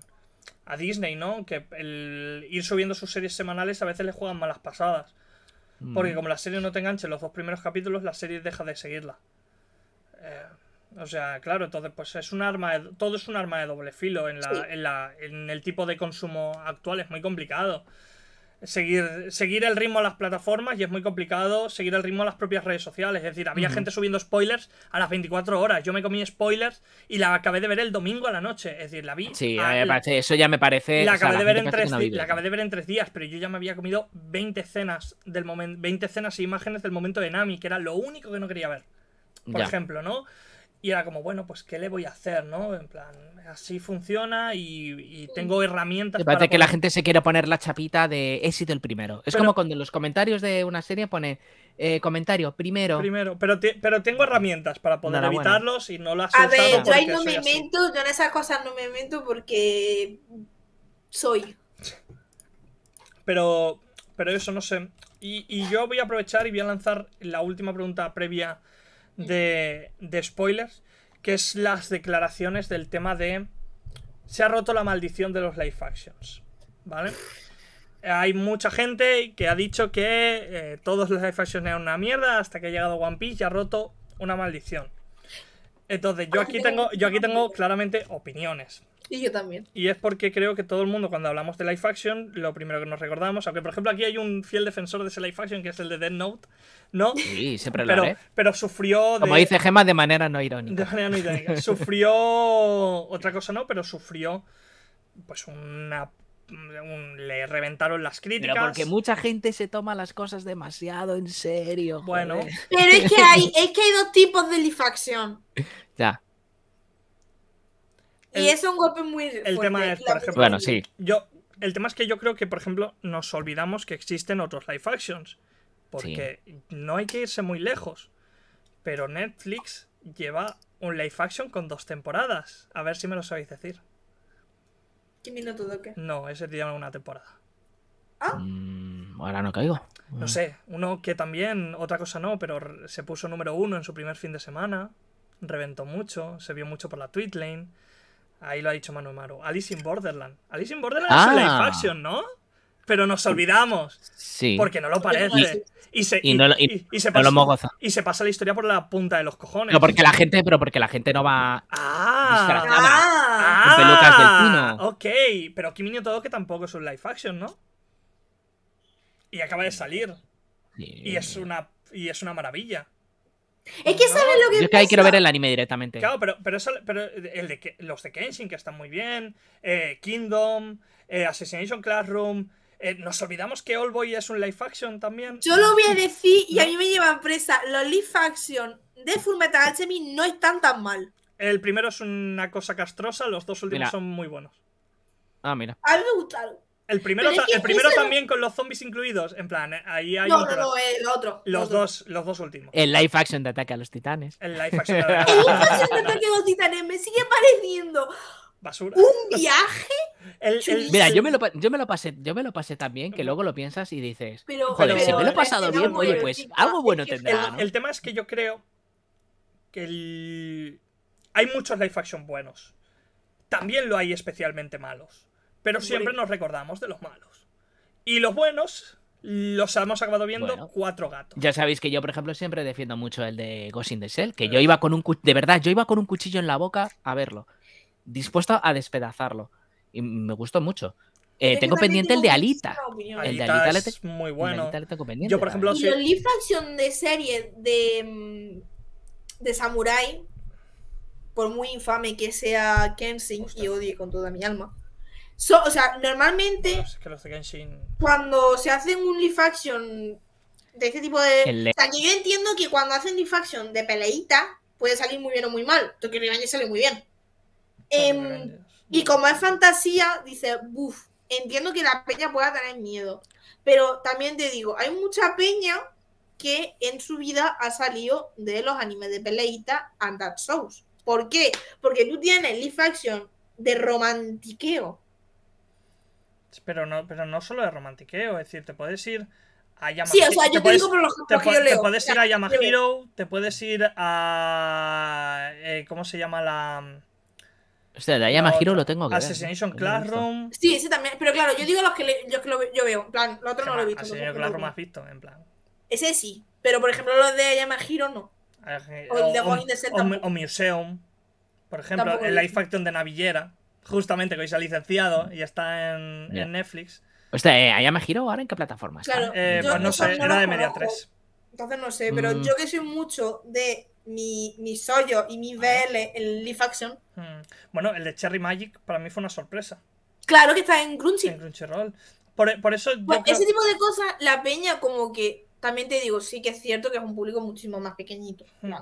Speaker 1: a Disney, ¿no? Que el ir subiendo sus series semanales a veces les juegan malas pasadas. Porque mm. como la serie no te enganche los dos primeros capítulos, la serie deja de seguirla. Eh, o sea, claro, entonces pues es un arma, de, todo es un arma de doble filo en, la, en, la, en el tipo de consumo actual, es muy complicado seguir, seguir el ritmo a las plataformas y es muy complicado seguir el ritmo a las propias redes sociales. Es decir, había gente subiendo spoilers a las 24 horas. Yo me comí spoilers y la acabé de ver el domingo a la noche. Es decir, la vi. Sí,
Speaker 3: eso ya me parece. La acabé, de ver en tres, acabé
Speaker 1: de ver en días, pero yo ya me había comido 20 escenas del momento, 20 e imágenes del momento de Nami, que era lo único que no quería ver. Por ejemplo, ¿no? Y era como, bueno, pues ¿qué le voy a hacer? ¿No? En plan, así funciona y, tengo herramientas. parece que la gente
Speaker 3: se quiere poner la chapita de éxito el primero. Es como cuando
Speaker 1: en los comentarios de una serie pone eh, comentario, primero. Primero, pero, pero tengo herramientas para poder evitarlos y no las A ver, yo ahí no me yo
Speaker 2: en esas cosas no me miento porque soy.
Speaker 1: Pero, pero eso no sé. Y, y yo voy a aprovechar y voy a lanzar la última pregunta previa de, spoilers, que es las declaraciones del tema de se ha roto la maldición de los life actions, ¿vale? Hay mucha gente que ha dicho que eh, todos los life actions eran una mierda hasta que ha llegado One Piece y ha roto una maldición. Entonces, yo aquí tengo, yo aquí tengo claramente opiniones. Y yo también. Y es porque creo que todo el mundo, cuando hablamos de Life action, lo primero que nos recordamos, aunque por ejemplo aquí hay un fiel defensor de ese Life action que es el de Dead Note, ¿no? Sí, siempre lo pero, pero sufrió. Como dice Gemma, de manera no irónica. De manera no irónica. sufrió. Otra cosa no, pero sufrió. Pues una le reventaron las críticas. porque mucha
Speaker 3: gente se toma las cosas
Speaker 1: demasiado en serio. Bueno. Pero es que hay,
Speaker 2: es que hay dos tipos de Life action.
Speaker 3: Ya
Speaker 1: y es un golpe muy El tema es, bueno, sí. yo, el tema es que yo creo que, por ejemplo, nos olvidamos que existen otros live actions. Porque no hay que irse muy lejos. Pero Netflix lleva un live action con dos temporadas. A ver si me lo sabéis decir.
Speaker 2: ¿Qué minuto qué?
Speaker 1: No, ese tiene una temporada.
Speaker 3: ¿Ah? Mm, ahora no caigo. No mm.
Speaker 1: sé, uno que también, otra cosa no, pero se puso número uno en su primer fin de semana. Reventó mucho, se vio mucho por la tweet lane. Ahí lo ha dicho Manu Maru. Alice in Borderland. Alice in Borderland es es live ah. action, ¿no? Pero nos olvidamos.
Speaker 3: Sí. Porque no
Speaker 1: lo parece. Y, se, pasa, la historia por la punta de los cojones. No, porque la gente,
Speaker 3: pero porque la gente no va
Speaker 1: ah, ah. ah. Ok, pero Kimi todo que tampoco es un live action, ¿no? Y acaba de salir. Y es una. Y es una maravilla. Es que sabes lo que. Yo que ahí quiero ver
Speaker 3: el anime directamente. Claro,
Speaker 1: pero, el de, los de Kenshin, que están muy bien, eh, Kingdom, eh, Assassination Classroom. Eh, nos olvidamos que All Boy es un live action también. Yo lo voy a decir y a mí me
Speaker 2: lleva presa. Los live action de Fullmetal Alchemist no están tan mal.
Speaker 1: El primero es una cosa castrosa, los dos últimos son muy buenos. Ah, mira. A mí me el primero, el primero también con los zombies incluidos. En plan, eh, ahí hay. no, no, el otro. Los, Dos, los dos últimos.
Speaker 3: El live action de ataque a los titanes.
Speaker 1: El live action de, ataque, a los titanes me sigue pareciendo. Basura. ¿Un viaje? Mira, yo me, lo,
Speaker 3: yo me, lo, pasé, yo me lo pasé también, que luego lo piensas y dices. Pero, joder, si me lo he pasado bien, oye, pues algo bueno tendrá. El,
Speaker 1: tema es que yo creo que el... hay muchos live action buenos. También lo hay especialmente malos. Pero siempre nos recordamos de los malos. Y los buenos los hemos acabado viendo cuatro gatos.
Speaker 3: Ya sabéis que yo, por ejemplo, siempre defiendo mucho el de Ghost in the que yo iba con un de verdad, yo iba con un cuchillo en la boca a verlo, dispuesto a despedazarlo. Y me gustó mucho. Eh, tengo pendiente el de Alita. El de Alita es muy bueno. yo, por ejemplo, y los live
Speaker 2: action de serie de, mm, de Samurai, por muy infame que sea Kenshin y odie con toda mi alma o sea, normalmente. Cuando se hacen un live action de este tipo de. O sea, yo entiendo que cuando hacen live action de peleita, puede salir muy bien o muy mal. el Revenge sale muy bien. Em, y como es fantasía, dice, buf, entiendo que la peña pueda tener miedo. Pero también te digo, hay mucha peña que en su vida ha salido de los animes de peleita and that shows. ¿Por qué? Porque tú tienes live action de romantiqueo
Speaker 1: pero no, pero no solo de romantiqueo, es decir, te puedes ir a Yamaha Sí, o sea, yo te, los te, te puedes ir a Yamahiro eh, te puedes ir a. ¿Cómo se llama la.?
Speaker 3: O sea, de Yamahiro lo tengo que Assassination Classroom.
Speaker 1: Sí, ese también. Pero claro,
Speaker 2: yo digo los que, le, que yo veo. En plan, lo otro no lo he visto. Assassination Classroom has
Speaker 1: visto, en plan. Ese sí. Pero por ejemplo, los de Yamahiro no. Eh, o, el de O Museum. Por ejemplo, el Life Action de Navillera justamente que hoy se ha licenciado y está en, Netflix.
Speaker 3: O sea, ¿eh, ¿Allá me giro ahora en qué plataforma Claro, eh, pues no sé, era de
Speaker 1: Media 3.
Speaker 2: Entonces no sé, pero mm. yo que soy mucho de mi, mi y mi BL en
Speaker 1: Leaf Action. Mm. Bueno, el de Cherry Magic para mí fue una sorpresa. Claro que está en Crunchy. Crunchyroll. Por, eso. Pues ese tipo
Speaker 2: de cosas, la peña, como que también te digo, sí que es cierto que es un público muchísimo más pequeñito. Hmm.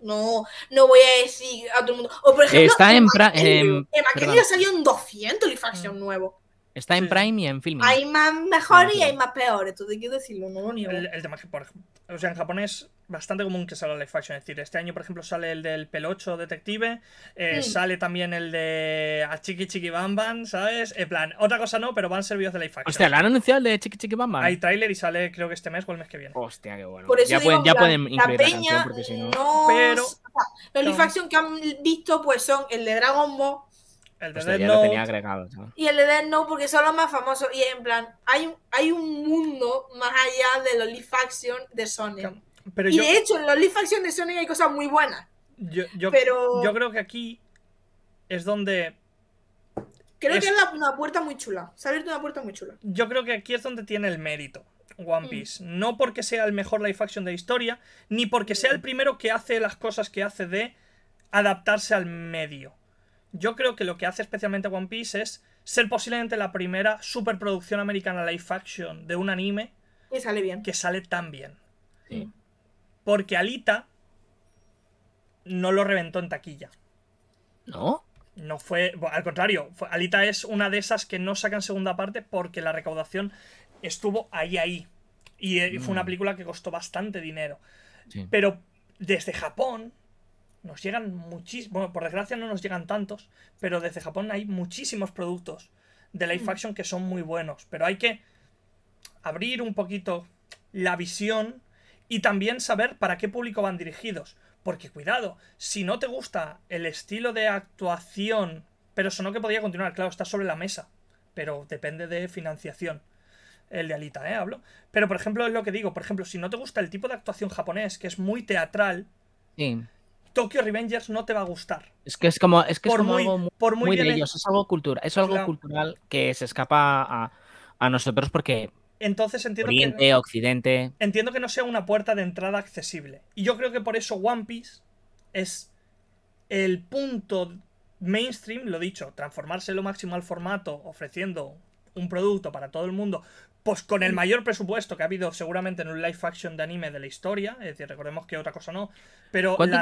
Speaker 2: No, no voy a decir a todo el mundo. O por ejemplo, está en, en, en ya salió un 200 y faction mm. nuevo.
Speaker 3: Está en Prime y en Film.
Speaker 2: Hay más mejores y hay más
Speaker 1: peores, Entonces quiero decirlo, no, ni el, el tema es que, por ejemplo, o sea, en japonés bastante común que salga live action. Es decir, este año, por ejemplo, sale el del Pelocho Detective, eh, sale también el de A Chiqui Chiqui Bam Bam, ¿sabes? En plan, otra cosa no, pero van servidos de live action. Hostia,
Speaker 3: ¿la han anunciado el de Chiqui Chiqui Bam Bam? Hay
Speaker 1: tráiler y sale creo que este mes o el mes que viene. Hostia, qué bueno.
Speaker 3: Por eso ya pueden, ya pueden incluir la, peña, canción porque si no...
Speaker 2: Pero... los live action que han visto pues son el de Dragon Ball, el de Dead Note, tenía agregado, Y el de Dead No, porque son los más famosos. Y en plan, hay, hay un mundo más allá de los live action de Sony
Speaker 1: y de hecho,
Speaker 2: en los live action de Sony hay cosas muy buenas.
Speaker 1: Yo, yo creo que aquí es donde. Creo que es
Speaker 2: una puerta muy chula. Se ha una
Speaker 1: puerta muy chula. Yo creo que aquí es donde tiene el mérito. One mm. Piece. No porque sea el mejor live action de historia, ni porque sea el primero que hace las cosas que hace de adaptarse al medio. Yo creo que lo que hace especialmente One Piece es ser posiblemente la primera superproducción americana live action de un anime que sale bien. Que sale tan bien. Sí. Porque Alita no lo reventó en taquilla. ¿No? No fue. Al contrario, Alita es una de esas que no sacan segunda parte porque la recaudación estuvo ahí, ahí. Y eh, fue una mm. película que costó bastante dinero. Pero desde Japón nos llegan muchísimos. Bueno, por desgracia no nos llegan tantos, pero desde Japón hay muchísimos productos de Life mm. Action que son muy buenos. Pero hay que abrir un poquito la visión y también saber para qué público van dirigidos. Porque cuidado, si no te gusta el estilo de actuación, pero no que podría continuar, claro, está sobre la mesa, pero depende de financiación. El de Alita, ¿eh? Hablo. Pero, por ejemplo, es lo que digo, por ejemplo, si no te gusta el tipo de actuación japonés, que es muy teatral, sí. Tokyo Revengers no te va a gustar. Es que es como, es que es algo muy, de ellos,
Speaker 3: es algo, cultura, es algo cultural que se escapa a, a nosotros porque
Speaker 1: entonces entiendo que.
Speaker 3: Occidente.
Speaker 1: Entiendo que no sea una puerta de entrada accesible. Y yo creo que por eso One Piece es el punto mainstream, lo dicho, transformarse lo máximo al formato, ofreciendo un producto para todo el mundo, pues con el mm. mayor presupuesto que ha habido seguramente en un live action de anime de la historia, es decir, recordemos que otra cosa no, pero... ¿Cuánto,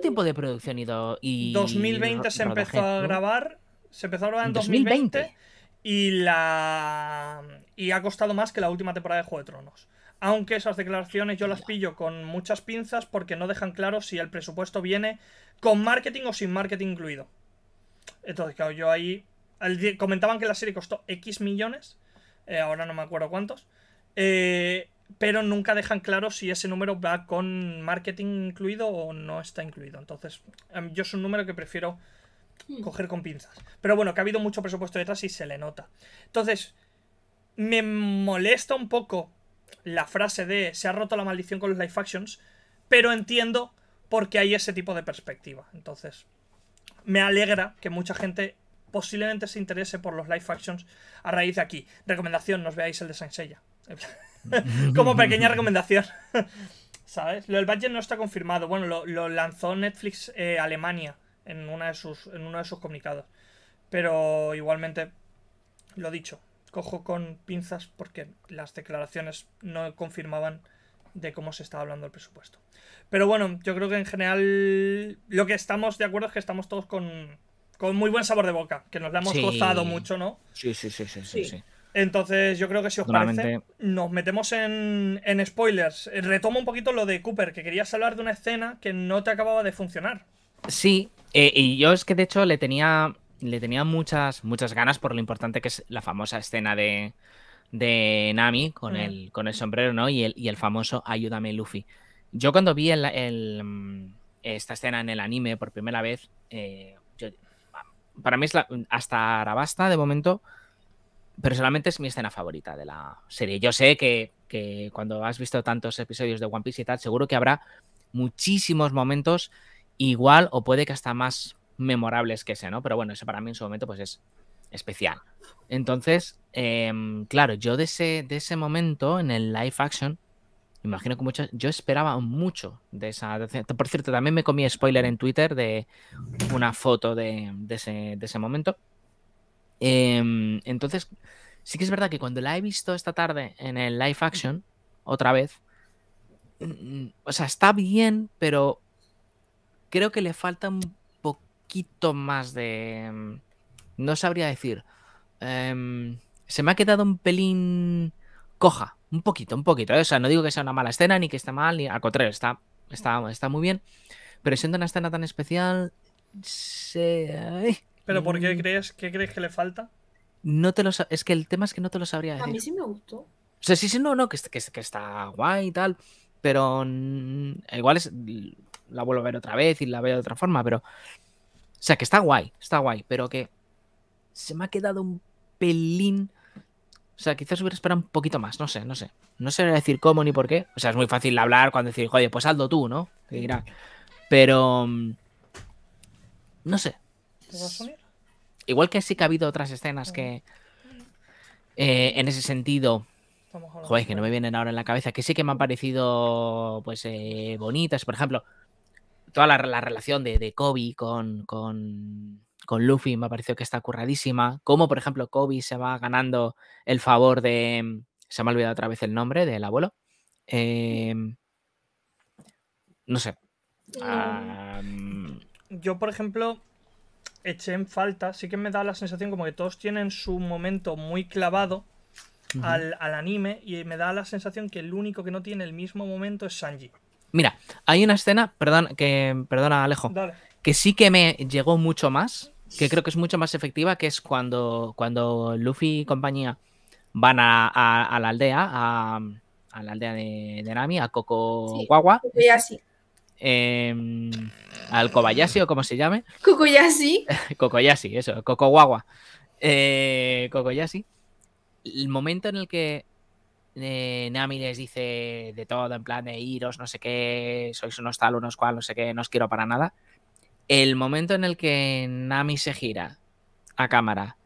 Speaker 3: tiempo, de producción y, y... 2020 se empezó a
Speaker 1: grabar, se empezó a grabar en 2020, y la y ha costado más que la última temporada de Juego de Tronos. Aunque esas declaraciones yo las pillo con muchas pinzas porque no dejan claro si el presupuesto viene con marketing o sin marketing incluido. Entonces, claro, yo ahí... comentaban que la serie costó X millones, eh, ahora no me acuerdo cuántos, eh, pero nunca dejan claro si ese número va con marketing incluido o no está incluido. Entonces, em, yo es un número que prefiero hmm. coger con pinzas. Pero bueno, que ha habido mucho presupuesto detrás y se le nota. Entonces, me molesta un poco la frase de se ha roto la maldición con los live actions, pero entiendo por qué hay ese tipo de perspectiva. Entonces, me alegra que mucha gente posiblemente se interese por los live actions a raíz de aquí. Recomendación, nos veáis el de Sansella. Como pequeña recomendación. ¿Sabes? Lo del budget no está confirmado. Bueno, lo, lanzó Netflix eh, Alemania en, de sus, en uno de sus comunicados. Pero igualmente, lo dicho, cojo con pinzas porque las declaraciones no confirmaban de cómo se estaba hablando el presupuesto. Pero bueno, yo creo que en general lo que estamos de acuerdo es que estamos todos con, con muy buen sabor de boca, que nos la hemos gozado mucho, ¿no?
Speaker 3: Sí, sí, sí, sí, sí.
Speaker 1: Entonces yo creo que si os parece, nos metemos en, en spoilers. Eh, retomo un poquito lo de Cooper, que querías hablar de una escena que no te acababa de funcionar.
Speaker 3: Sí, eh, y yo es que de hecho le tenía le tenía muchas, muchas ganas por lo importante que es la famosa escena de, Nami con, el, con el sombrero, ¿no? Y el, y el famoso Ayúdame Luffy. Yo cuando vi esta escena en el anime por primera vez, eh, para mí es la, hasta Arabasta de momento, personalmente es mi escena favorita de la serie. Yo sé que, que cuando has visto tantos episodios de One Piece y tal, seguro que habrá muchísimos momentos igual o puede que hasta más memorables que ese, ¿no? Pero bueno, ese para mí en su momento pues es especial. Entonces, em, claro, yo de ese, de ese momento en el live action, imagino que muchas, yo esperaba mucho de esa... por cierto, también me comí spoiler en Twitter de una foto de, ese, ese, momento. Em, entonces, sí que es verdad que cuando la he visto esta tarde en el live action, otra vez, mm, mm, o sea, está bien, pero creo que le falta un poquito más de... Em, no sabría decir. Em, se me ha quedado un pelín coja. Un poquito, un poquito. ¿eh? O sea, no digo que sea una mala escena ni que esté mal, ni al contrario, está, está, está muy bien. Pero siendo una escena tan especial... Se...
Speaker 1: ¿Pero por qué mm. crees, qué crees que le falta?
Speaker 3: No te lo Es que el tema es que no te lo sabría decir. A mí
Speaker 1: sí me gustó. O
Speaker 3: sea, sí, sí, no, no, que, que, está guay y tal. Pero igual es, la vuelvo a ver otra vez y la veo de otra forma, pero o sea, que está guay, está guay, pero que se me ha quedado un pelín. O sea, quizás hubiera esperado un poquito más, no sé, no sé. No sé decir cómo ni por qué. O sea, es muy fácil hablar cuando decir, oye, pues saldo tú, ¿no? dirá. Pero. Mm, no sé. Igual que sí que ha habido otras escenas que. Eh, en ese sentido. Joder, que no me vienen ahora en la cabeza. Que sí que me han parecido. Pues eh, bonitas. Por ejemplo, toda la, relación de, de, Kobe con, Luffy me ha parecido que está curradísima. como por ejemplo, Kobe se va ganando el favor de. Mm, se me ha olvidado otra vez el nombre del abuelo. Em, no sé.
Speaker 1: Em, ah, mm. Yo, por ejemplo, eché en falta. Sí que me da la sensación como que todos tienen su momento muy clavado. al, al, anime y me da la sensación que el único que no tiene el mismo momento es Sanji.
Speaker 3: Mira, hay una escena, perdón, que, perdona Alejo, que sí que me llegó mucho más, que creo que es mucho más efectiva, que es cuando, cuando Luffy y compañía van a, la aldea, a, la aldea de, Nami, a Coco sí, Guagua. Em, al Kobayashi o como se llame. Kokoyashi. Kokoyashi, eso, Coco Guagua. Eh, Kokoyashi. El momento en el que eh, Nami les dice de todo, en plan de iros, no sé qué, sois unos tal, unos cual, no sé qué, no os quiero para nada. El momento en el que Nami se gira a cámara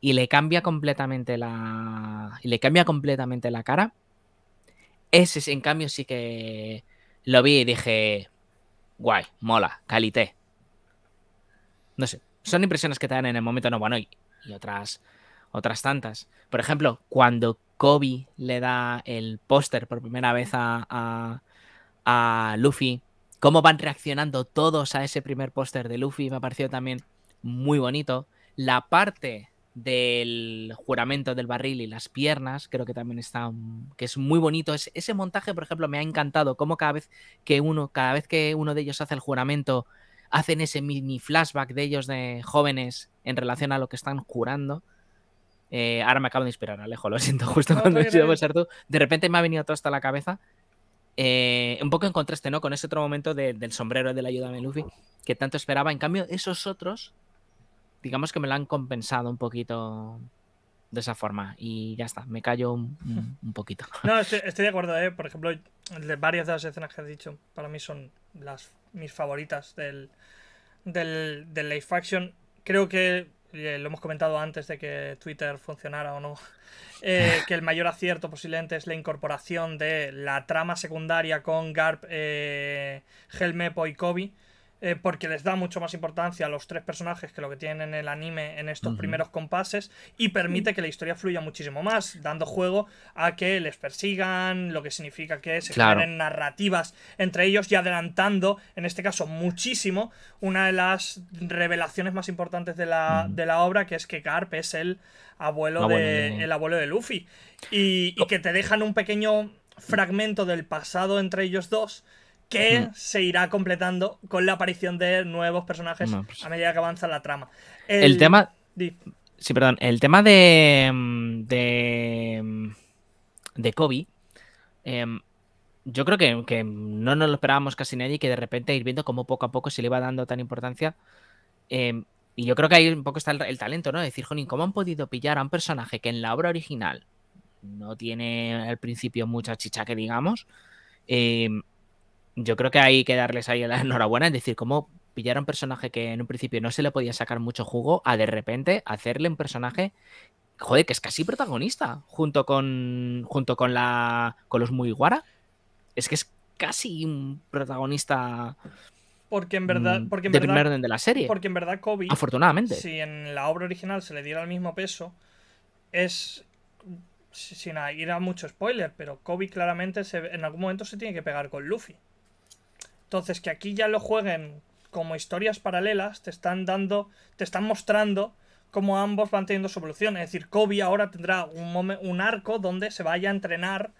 Speaker 3: y le cambia completamente la. Y le cambia completamente la cara. Ese, en cambio, sí que lo vi y dije. Guay, mola, calité. No sé. Son impresiones que te dan en el momento no bueno y, y otras. Otras tantas. Por ejemplo, cuando Kobe le da el póster por primera vez a, Luffy. Cómo van reaccionando todos a ese primer póster de Luffy me ha parecido también muy bonito. La parte del juramento del barril y las piernas, creo que también está, mm, que es muy bonito. ese montaje, por ejemplo, me ha encantado. Cómo cada vez que uno, cada vez que uno de ellos hace el juramento, hacen ese mini flashback de ellos de jóvenes en relación a lo que están jurando eh, ahora me acabo de inspirar, Alejo, lo siento, justo cuando he sido ser tú. De repente me ha venido todo hasta la cabeza. Eh, un poco en contraste, ¿no? Con ese otro momento del sombrero de la ayuda de Luffy, que tanto esperaba. En cambio, esos otros, digamos que me lo han compensado un poquito de esa forma. Y ya está, me callo un, poquito.
Speaker 1: No, estoy, de acuerdo, ¿eh? Por ejemplo, de varias de las escenas que has dicho, para mí son las mis favoritas del, del, del Life Action. Creo que eh, lo hemos comentado antes de que Twitter funcionara o no, eh, que el mayor acierto posiblemente es la incorporación de la trama secundaria con Garp, eh, Helmepo y Kobe eh, porque les da mucho más importancia a los tres personajes que lo que tienen en el anime en estos primeros compases y permite que la historia fluya muchísimo más, dando juego a que les persigan, lo que significa que se claro. narrativas entre ellos y adelantando, en este caso muchísimo, una de las revelaciones más importantes de la, obra, que es que Garp es el abuelo, de, el abuelo de Luffy y, y oh. que te dejan un pequeño fragmento del pasado entre ellos dos que hmm. se irá completando con la aparición de nuevos personajes pues a medida que avanza la trama. El, tema...
Speaker 3: Sí, perdón. El tema de... Mm, de... Mm, de Kobe... Em, yo creo que, no nos lo esperábamos casi nadie que de repente ir viendo cómo poco a poco se le iba dando tan importancia. Em, y yo creo que ahí un poco está el, talento, ¿no? De decir, Jonin, ¿cómo han podido pillar a un personaje que en la obra original no tiene al principio mucha chicha que digamos? Eh, yo creo que hay que darles ahí la enhorabuena, es decir, cómo pillar a un personaje que en un principio no se le podía sacar mucho jugo, a de repente hacerle un personaje, joder, que es casi protagonista, junto con, junto con, la, con los Muiguara. Es que es casi un protagonista
Speaker 1: porque en verdad. Mm, porque en de verdad, primer orden de la serie. Porque en verdad Kobe. Afortunadamente. Si en la obra original se le diera el mismo peso, es. Sin ir a mucho spoiler, pero Kobe claramente se, en algún momento se tiene que pegar con Luffy. Entonces, que aquí ya lo jueguen como historias paralelas, te están dando, te están mostrando cómo ambos van teniendo su evolución. Es decir, Kobe ahora tendrá un, un arco donde se vaya a entrenar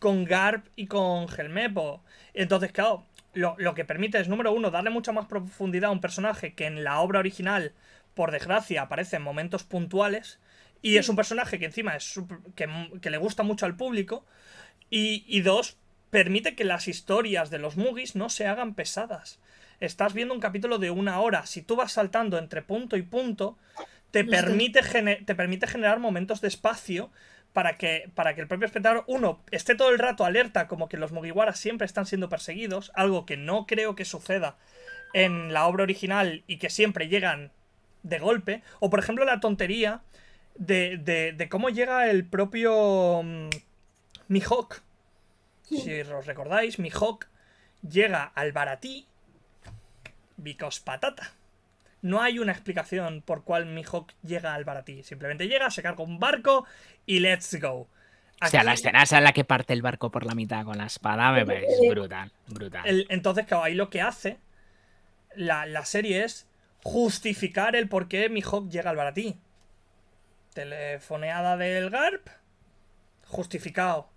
Speaker 1: con Garp y con Gelmepo. Entonces, claro, lo, que permite es, número uno, darle mucha más profundidad a un personaje que en la obra original, por desgracia, aparece en momentos puntuales. Y es un personaje que encima es que, le gusta mucho al público. Y, y dos, permite que las historias de los Mugis no se hagan pesadas. Estás viendo un capítulo de una hora. Si tú vas saltando entre punto y punto, te, permite, te permite generar momentos de espacio para que, para que el propio espectador, uno, esté todo el rato alerta, como que los Mugiwaras siempre están siendo perseguidos, algo que no creo que suceda en la obra original y que siempre llegan de golpe. O, por ejemplo, la tontería de, de, de cómo llega el propio mm, Mihawk si os recordáis, Mihawk llega al baratí because patata. No hay una explicación por cuál Mihawk llega al baratí. Simplemente llega, se carga un barco y let's go. o sea, la escena
Speaker 3: en la que parte el barco por la mitad con la espada me brutal,
Speaker 1: brutal. entonces, claro, ahí lo que hace la, la, serie es justificar el por qué Mihawk llega al baratí. Telefoneada del Garp, justificado.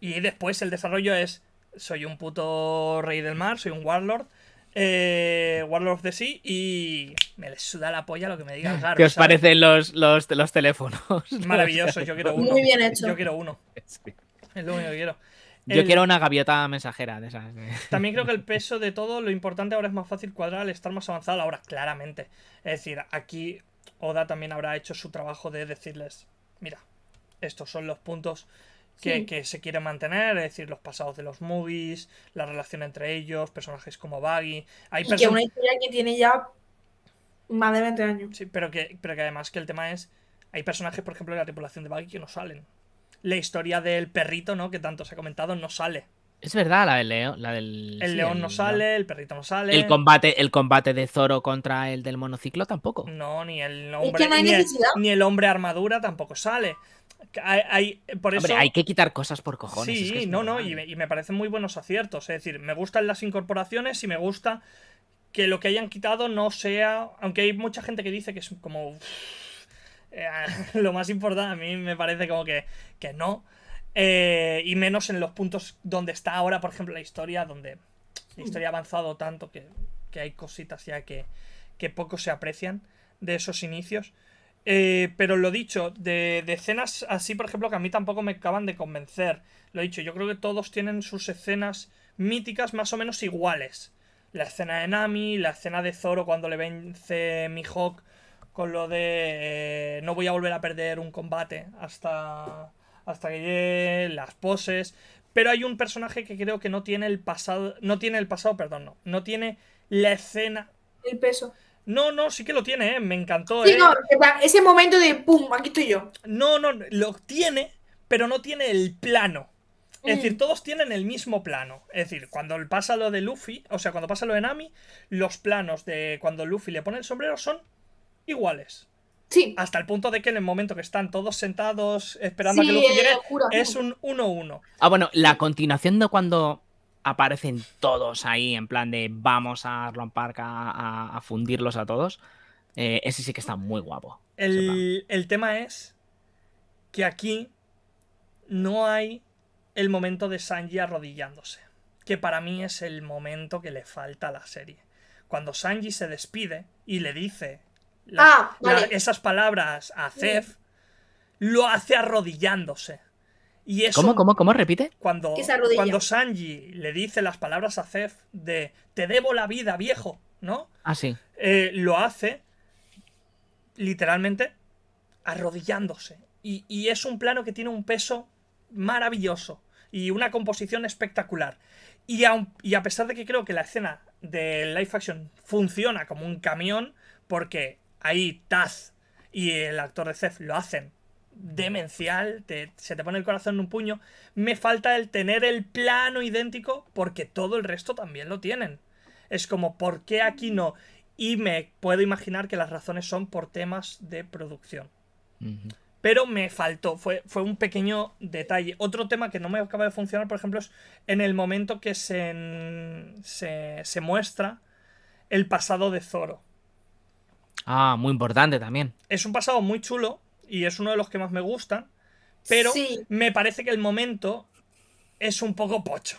Speaker 1: Y después el desarrollo es, soy un puto rey del mar, soy un warlord, eh, Warlord de sí y me les suda la polla lo que me digan el ¿Qué os parecen
Speaker 3: los, los, los, teléfonos? Maravilloso, yo quiero uno. Muy bien hecho. Yo quiero uno.
Speaker 1: Es lo único que quiero. Yo quiero
Speaker 3: una gaviota mensajera de esas.
Speaker 1: También creo que el peso de todo, lo importante ahora es más fácil cuadrar al estar más avanzado ahora, claramente. Es decir, aquí Oda también habrá hecho su trabajo de decirles, mira, estos son los puntos que, se quiere mantener, es decir, los pasados de los movies, la relación entre ellos, personajes como Baggy. Hay que una historia
Speaker 2: que tiene ya
Speaker 1: más de 20 años. Sí, pero que, además que el tema es, hay personajes, por ejemplo, de la tripulación de Baggy que no salen. La historia del perrito, ¿no? Que tanto se ha comentado, no sale.
Speaker 3: Es verdad, la del león. La del... El león no sale,
Speaker 1: el perrito no sale. El combate,
Speaker 3: el combate de Zoro contra el del monociclo tampoco. No,
Speaker 1: ni el hombre, ni, hombre armadura tampoco sale. Hay, Hombre, hay que
Speaker 3: quitar cosas por cojones. Sí,
Speaker 1: no, no, y me, parecen muy buenos aciertos. Es decir, me gustan las incorporaciones y me gusta que lo que hayan quitado no sea. Aunque hay mucha gente que dice que es como. Eh, lo más importante, a mí me parece como que, que no. Eh, y menos en los puntos donde está ahora, por ejemplo, la historia, donde la historia ha avanzado tanto que, que hay cositas ya que, que poco se aprecian de esos inicios. Eh, pero lo dicho, de, escenas así, por ejemplo, que a mí tampoco me acaban de convencer. Lo dicho, yo creo que todos tienen sus escenas míticas más o menos iguales. La escena de Nami, la escena de Zoro cuando le vence Mihawk con lo de eh, no voy a volver a perder un combate hasta hasta que lleguen las poses. Pero hay un personaje que creo que no tiene el pasado. No tiene el pasado, perdón, no. No tiene la escena. El peso. No, no, sí que lo tiene, ¿eh? me encantó. ¿eh? ese momento de pum, aquí estoy yo. No, no, lo tiene, pero no tiene el plano. Es decir, mm. todos tienen el mismo plano. Es decir, cuando pasa lo de Luffy, o sea, cuando pasa lo de Nami, los planos de cuando Luffy le pone el sombrero son iguales. Hasta el punto de que en el momento que están todos sentados esperando a que eh, llegue, es un 1-1.
Speaker 3: Ah, bueno, la continuación de cuando aparecen todos ahí en plan de vamos a Arlon Park a, fundirlos a todos, eh, ese sí que está muy guapo.
Speaker 1: El, el tema es que aquí no hay el momento de Sanji arrodillándose, que para mí es el momento que le falta a la serie. Cuando Sanji se despide y le dice Ah, esas palabras a Zef, mm. lo hace arrodillándose.
Speaker 3: Y eso, ¿Cómo, cómo, cómo repite? Cuando, cuando
Speaker 1: Sanji le dice las palabras a Zef de te debo la vida, viejo, ¿no? Ah, eh, lo hace literalmente arrodillándose. Y, es un plano que tiene un peso maravilloso y una composición espectacular. Y a, y a pesar de que creo que la escena de Life Action funciona como un camión, porque ahí Taz y el actor de Cef lo hacen demencial, se te pone el corazón en un puño. Me falta el tener el plano idéntico porque todo el resto también lo tienen. Es como, ¿por qué aquí no? Y me puedo imaginar que las razones son por temas de producción. Pero me faltó, fue, fue un pequeño detalle. Otro tema que no me acaba de funcionar, por ejemplo, es en el momento que se, se, se muestra el pasado de Zoro.
Speaker 3: Ah, muy importante también.
Speaker 1: Es un pasado muy chulo y es uno de los que más me gustan, pero me parece que el momento es un poco pocho.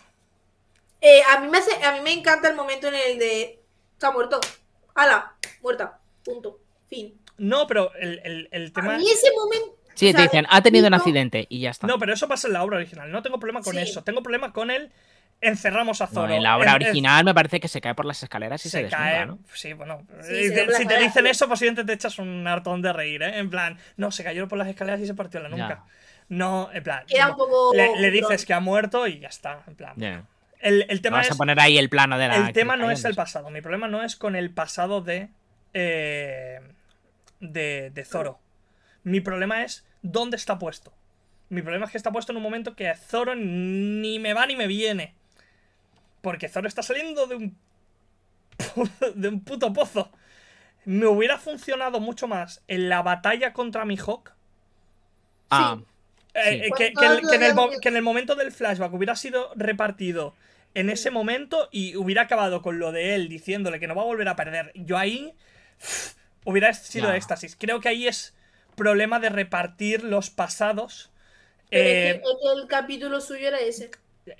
Speaker 1: Eh, a,
Speaker 2: mí me a mí me encanta el momento en el de está muerto, ala, muerta,
Speaker 1: punto, fin. No, pero el, el, el tema. A mí ese momento. Sí, te dicen, ha tenido un accidente y ya está. No, pero eso pasa en la obra original. No tengo problema con eso. Tengo problema con el encerramos a Zoro. en la obra original
Speaker 3: me parece que se cae por las escaleras y se,
Speaker 1: Sí, bueno. Eh, si, te dicen eso, posiblemente te echas un hartón de reír, ¿eh? En plan, no, se cayó por las escaleras y se partió la nuca. No, en plan. le, dices que ha muerto y ya está, en plan. El, tema es, a poner
Speaker 3: ahí el plano de la. El tema no es el
Speaker 1: pasado. Mi problema no es con el pasado de. Eh, de, de Zoro. Mi problema es dónde está puesto. Mi problema es que está puesto en un momento que Zoro ni me va ni me viene. Porque Zoro está saliendo de un. de un puto pozo. Me hubiera funcionado mucho más en la batalla contra Mihawk. Ah. Que, en el, momento del flashback hubiera sido repartido en ese momento y hubiera acabado con lo de él diciéndole que no va a volver a perder. Yo ahí hubiera sido éxtasis. Creo que ahí es problema de repartir los pasados. Eh,
Speaker 2: el capítulo suyo era ese.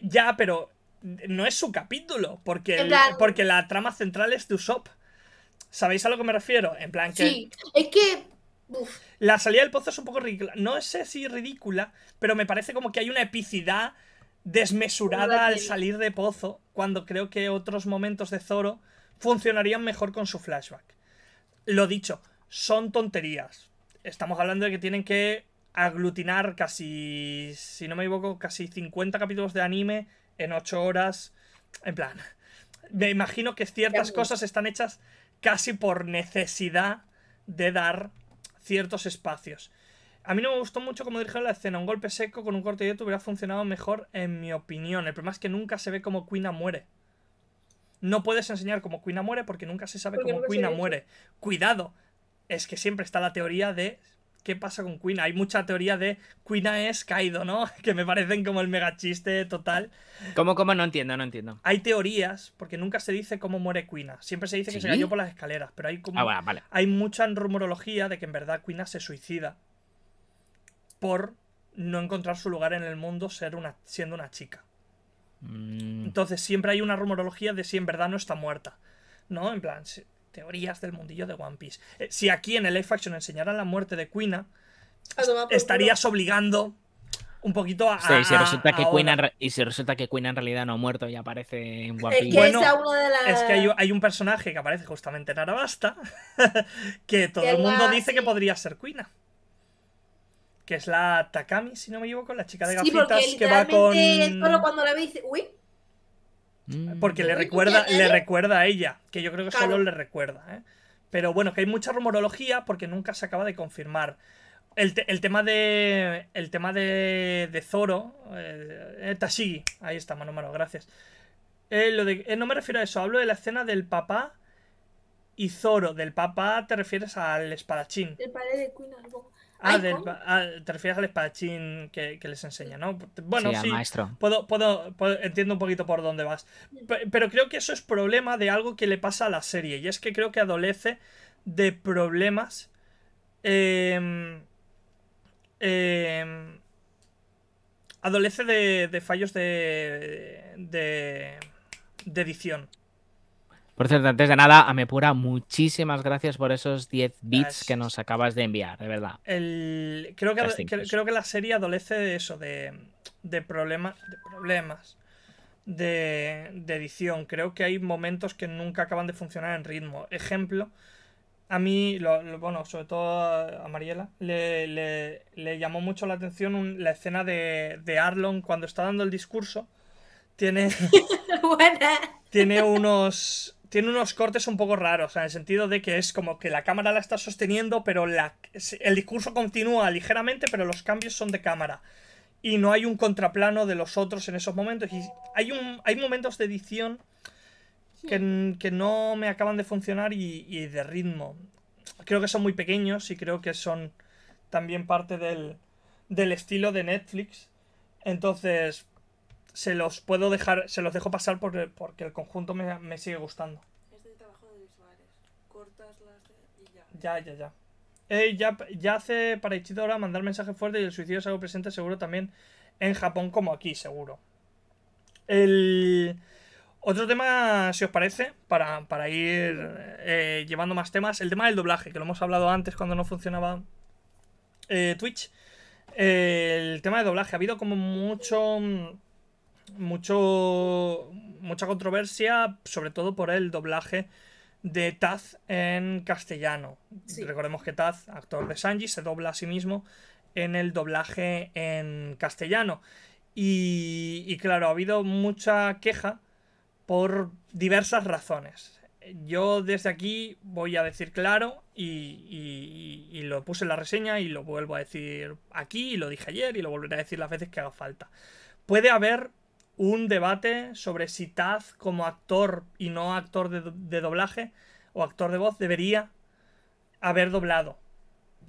Speaker 1: Ya, pero no es su capítulo, porque, porque la trama central es de Usopp. ¿Sabéis a lo que me refiero? En plan que... Sí, es que... La salida del pozo es un poco ridícula. No sé si ridícula, pero me parece como que hay una epicidad desmesurada al salir de pozo, cuando creo que otros momentos de Zoro funcionarían mejor con su flashback. Lo dicho, son tonterías. Estamos hablando de que tienen que aglutinar casi, si no me equivoco, casi 50 capítulos de anime en ocho horas. En plan, me imagino que ciertas cosas están hechas casi por necesidad de dar ciertos espacios. A mí no me gustó mucho como dirigieron la escena. Un golpe seco con un corte directo hubiera funcionado mejor, en mi opinión. El problema es que nunca se ve cómo Quina muere. No puedes enseñar cómo Quina muere porque nunca se sabe cómo Quina muere. Cuidado, es que siempre está la teoría de qué pasa con Quina. Hay mucha teoría de Quina es Kaido, ¿no? Que me parecen como el mega chiste total.
Speaker 3: ¿Cómo, cómo? No entiendo, no entiendo.
Speaker 1: Hay teorías, porque nunca se dice cómo muere Quina. Siempre se dice que se cayó por las escaleras, pero hay como. Ah, vale. Hay mucha rumorología de que en verdad Quina se suicida por no encontrar su lugar en el mundo ser una, siendo una chica. Mm. Entonces siempre hay una rumorología de si en verdad no está muerta. ¿No? En plan, teorías del mundillo de One Piece. Eh, si aquí en el Life Action enseñaran la muerte de Quina, estarías obligando un poquito a. Sí, y si resulta, que Quina,
Speaker 3: y resulta que en realidad no ha muerto y aparece en
Speaker 1: One Piece. Es que, hay, un personaje que aparece justamente en Arabasta que todo el mundo dice que podría ser Quina. Que es la Takami, si no me equivoco, la chica de gafitas que va con. Solo
Speaker 2: cuando la uy,
Speaker 1: Mm. Porque le recuerda, le recuerda a ella, que yo creo que solo le recuerda. ¿eh? Pero bueno, que hay mucha rumorología porque nunca se acaba de confirmar. El, tema de. El tema de, Zoro. Eh, eh, Tashigi. Ahí está, mano, mano, gracias. Eh, no me refiero a eso, hablo de la escena del papá y Zoro. Del papá te refieres al espadachín.
Speaker 2: El padre de Queen
Speaker 1: Ah, del, ah, te refieres al espadachín que, les enseña, ¿no? Bueno, sí, Puedo, puedo, entiendo un poquito por dónde vas. Pero, creo que eso es problema de algo que le pasa a la serie. Y es que creo que adolece de problemas. Em, em, adolece de, de fallos de, de, de edición.
Speaker 3: Por cierto, antes de nada, Amepura, muchísimas gracias por esos 10 bits que nos acabas de enviar, de verdad.
Speaker 1: Creo, que, creo, que la serie adolece de eso, de, de, de problemas de, edición. Creo que hay momentos que nunca acaban de funcionar en ritmo. Ejemplo, a mí, bueno, sobre todo a Mariela, le, llamó mucho la atención la escena de, de, Arlon cuando está dando el discurso. Tiene, tiene unos, tiene unos cortes un poco raros, en el sentido de que es como que la cámara la está sosteniendo, pero el discurso continúa ligeramente, pero los cambios son de cámara. Y no hay un contraplano de los otros en esos momentos. Y hay, un, hay momentos de edición que, no me acaban de funcionar y, y de ritmo. Creo que son muy pequeños y creo que son también parte del, del estilo de Netflix. Entonces, se los puedo dejar, se los dejo pasar porque, el conjunto me, sigue gustando. Es trabajo de visuales. Cortas las y ya. Ya, ya, ya. Eh, ya, hace para ahora mandar mensaje fuerte y el suicidio es algo presente seguro también en Japón como aquí, seguro. El... Otro tema, si os parece, para, ir eh, llevando más temas, el tema del doblaje, que lo hemos hablado antes cuando no funcionaba eh, Twitch. el tema de doblaje, ha habido como mucho mucho, mucha controversia, sobre todo por el doblaje de Taz en castellano. Recordemos que Taz, actor de Sanji, se dobla a sí mismo en el doblaje en castellano. Y, claro, ha habido mucha queja por diversas razones. Yo desde aquí voy a decir claro y, y, lo puse en la reseña y lo vuelvo a decir aquí y lo dije ayer y lo volveré a decir las veces que haga falta. Puede haber un debate sobre si Taz como actor y no actor de, de doblaje o actor de voz debería haber doblado.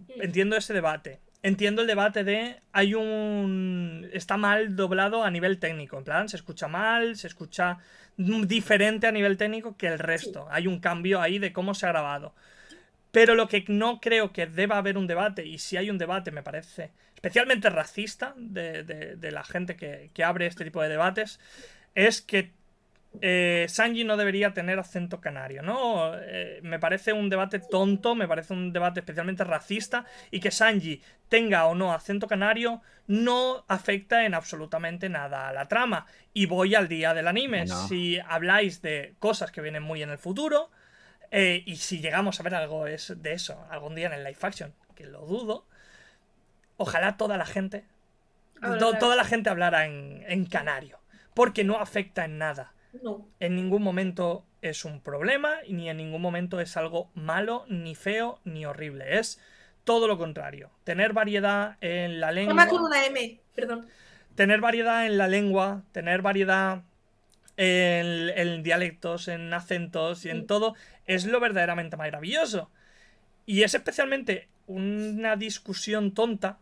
Speaker 1: Mm. Entiendo ese debate. Entiendo el debate de hay un está mal doblado a nivel técnico, en plan se escucha mal, se escucha diferente a nivel técnico que el resto. Hay un cambio ahí de cómo se ha grabado. Pero lo que no creo que deba haber un debate y si hay un debate me parece especialmente racista de, la gente que, abre este tipo de debates, es que eh, Sanji no debería tener acento canario, ¿no? Eh, me parece un debate tonto, me parece un debate especialmente racista, y que Sanji tenga o no acento canario no afecta en absolutamente nada a la trama. Y voy al día del anime. Si habláis de cosas que vienen muy en el futuro, eh, y si llegamos a ver algo es de eso algún día en el live action, que lo dudo, ojalá toda la gente, toda la gente hablara en, canario, porque no afecta en nada. No. En ningún momento es un problema, ni en ningún momento es algo malo, ni feo, ni horrible. Es todo lo contrario. Tener variedad en la lengua. con una M, perdón. Tener variedad en la lengua, tener variedad en, dialectos, en acentos y en todo, es lo verdaderamente maravilloso. Y es especialmente una discusión tonta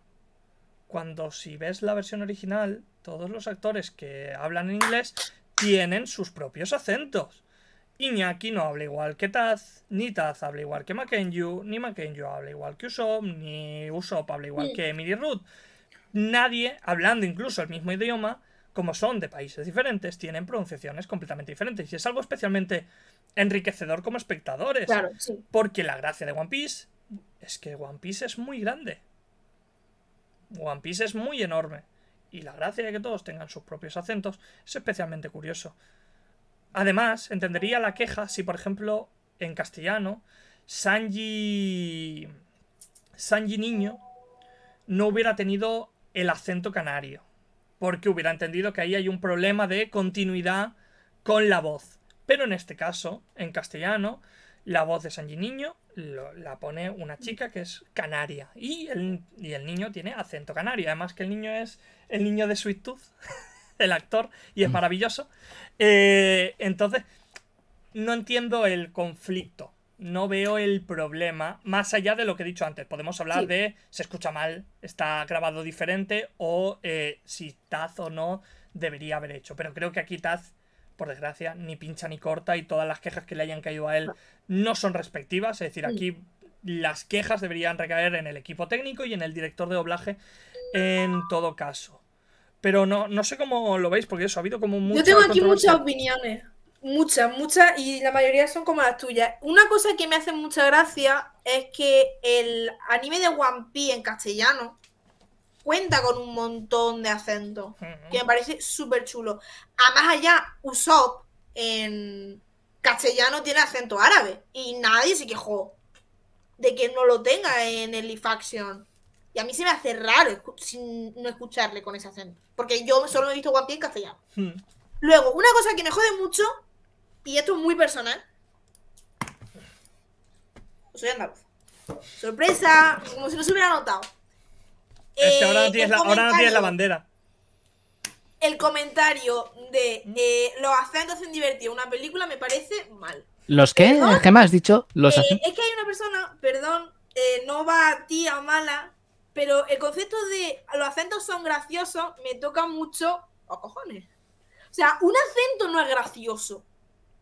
Speaker 1: cuando si ves la versión original, todos los actores que hablan en inglés tienen sus propios acentos. Iñaki no habla igual que Taz, ni Taz habla igual que Makenyu, ni Makenyu habla igual que Usopp, ni Usopp habla igual que Emily Ruth. Nadie, hablando incluso el mismo idioma, como son de países diferentes, tienen pronunciaciones completamente diferentes. Y es algo especialmente enriquecedor como espectadores. Claro, sí. Porque la gracia de One Piece es que One Piece es muy grande. One Piece es muy enorme, y la gracia de que todos tengan sus propios acentos es especialmente curioso. Además, entendería la queja si, por ejemplo, en castellano, Sanji. Sanji Niño no hubiera tenido el acento canario. Porque hubiera entendido que ahí hay un problema de continuidad con la voz. Pero en este caso, en castellano, la voz de Sanji Niño la pone una chica que es canaria. Y el, niño tiene acento canario. Además que el niño es el niño de Sweet Tooth, el actor, y es mm. maravilloso. Eh, entonces, no entiendo el conflicto. No veo el problema, más allá de lo que he dicho antes. Podemos hablar de se escucha mal, está grabado diferente, o eh, si Taz o no debería haber hecho. Pero creo que aquí Taz por desgracia, ni pincha ni corta y todas las quejas que le hayan caído a él no son respectivas. Es decir, aquí las quejas deberían recaer en el equipo técnico y en el director de doblaje en todo caso. Pero no, no sé cómo lo veis, porque eso ha habido como un. Yo tengo aquí muchas
Speaker 2: opiniones. Muchas, muchas, y la mayoría son como las tuyas. Una cosa que me hace mucha gracia es que el anime de One Piece en castellano cuenta con un montón de acento que me parece súper chulo. A más allá, Usopp en castellano tiene acento árabe y nadie se quejó de que no lo tenga en el Lifaction. Y a mí se me hace raro sin no escucharle con ese acento, porque yo solo he visto One en castellano. Hmm. Luego, una cosa que me jode mucho, y esto es muy personal, soy andaluz. Sorpresa, como si no se hubiera notado.
Speaker 1: Este, ahora eh, no la, ahora no la bandera
Speaker 2: el comentario de mm. eh, los acentos divertidos divertido una película me parece mal.
Speaker 3: ¿Los qué? ¿Qué más has dicho? Los eh, Es
Speaker 2: que hay una persona, perdón, no va a ti a mala, pero el concepto de los acentos son graciosos me toca mucho a cojones. O sea, un acento no es gracioso.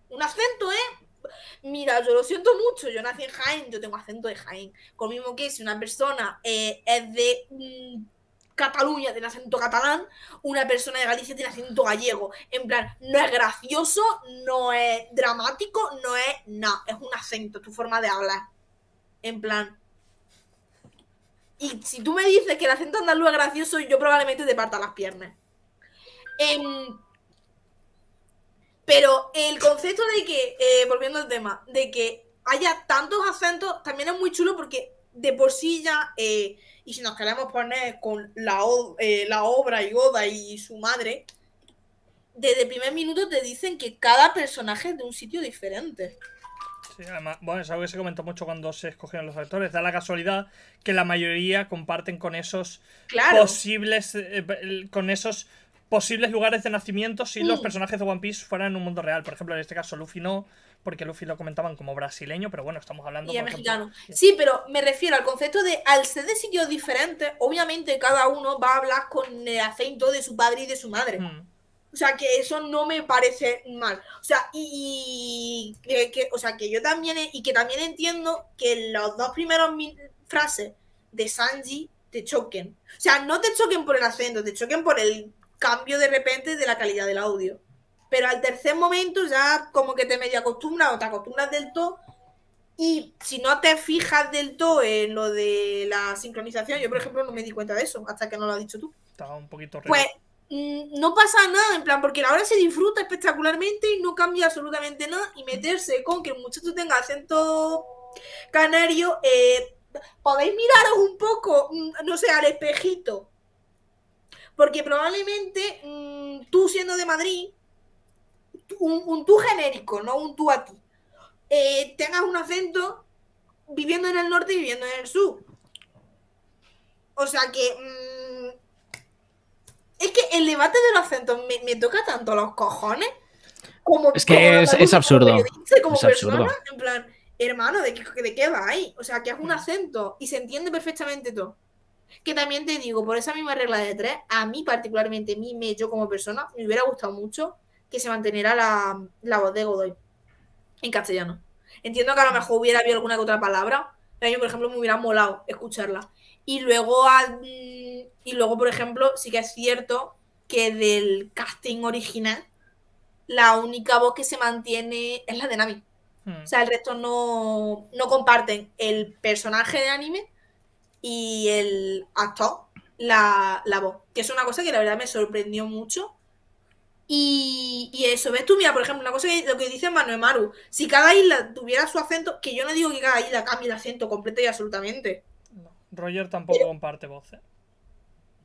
Speaker 2: Un acento es mira, yo lo siento mucho, yo nací en Jaén, yo tengo acento de Jaén. lo mismo que si una persona eh, es de mm, Cataluña tiene acento catalán, una persona de Galicia tiene acento gallego. En plan, no es gracioso, no es dramático, no es nada, es un acento, tu forma de hablar. En plan. Y si tú me dices que el acento andaluz es gracioso, yo probablemente te parta las piernas. En em, pero el concepto de que, eh, volviendo al tema, de que haya tantos acentos también es muy chulo porque de por sí ya, eh, y si nos queremos poner con la, eh, la obra y Oda y su madre, desde el primer minuto te dicen que cada personaje es de un sitio diferente.
Speaker 1: Sí, además, bueno, es algo que se comentó mucho cuando se escogieron los actores. Da la casualidad que la mayoría comparten con esos posibles, con esos posibles lugares de nacimiento si los mm. personajes de One Piece fueran en un mundo real. Por ejemplo, en este caso Luffy no, porque Luffy lo comentaban como brasileño, pero bueno, estamos hablando... Sí, pero me refiero al concepto de al ser de sitios diferentes, obviamente cada uno va a hablar con el
Speaker 2: acento de su padre y de su madre. Mm. O sea, que eso no me parece mal. O sea, y, eh, que, o sea, que yo también, y que también entiendo que los dos primeros frases de Sanji te choquen. O sea, no te choquen por el acento, te choquen por el cambio de repente de la calidad del audio. Pero al tercer momento ya como que te medio acostumbras o te acostumbras del todo. Y si no te fijas del todo en lo de la sincronización, yo por ejemplo no me di cuenta de eso hasta que no lo has dicho tú. Estaba
Speaker 1: un poquito raro. Pues
Speaker 2: mm, no pasa nada, en plan, porque la hora se disfruta espectacularmente y no cambia absolutamente nada. Y meterse con que el muchacho tenga acento canario, eh, podéis miraros un poco, mm, no sé, al espejito porque probablemente mm, tú siendo de Madrid, un, tú genérico, no un tú a ti, eh, tengas un acento viviendo en el norte y viviendo en el sur. O sea que...
Speaker 3: Mm,
Speaker 2: es que el debate de los acentos me, toca tanto los cojones.
Speaker 1: Como, es que
Speaker 3: es, absurdo. Como es
Speaker 2: En plan, hermano, ¿de qué, ¿de va ahí? O sea, que es un acento y se entiende perfectamente todo. Que también te digo, por esa misma regla de tres, a mí particularmente, a me, yo como persona, me hubiera gustado mucho que se manteniera la, la voz de Godoy en castellano. Entiendo que a lo mejor hubiera habido alguna que otra palabra, pero a mí, por ejemplo, me hubiera molado escucharla. Y luego, y luego, por ejemplo, sí que es cierto que del casting original, la única voz que se mantiene es la de Nami. Hmm. O sea, el resto no comparten el personaje de anime y el actor la, la voz, que es una cosa que la verdad me sorprendió mucho. Y, eso, ves tú, mira, por ejemplo, una cosa que lo que dice Manuel Maru, si cada isla tuviera su acento, que yo no digo que cada isla cambie el acento completo y
Speaker 1: absolutamente. Roger tampoco comparte voces.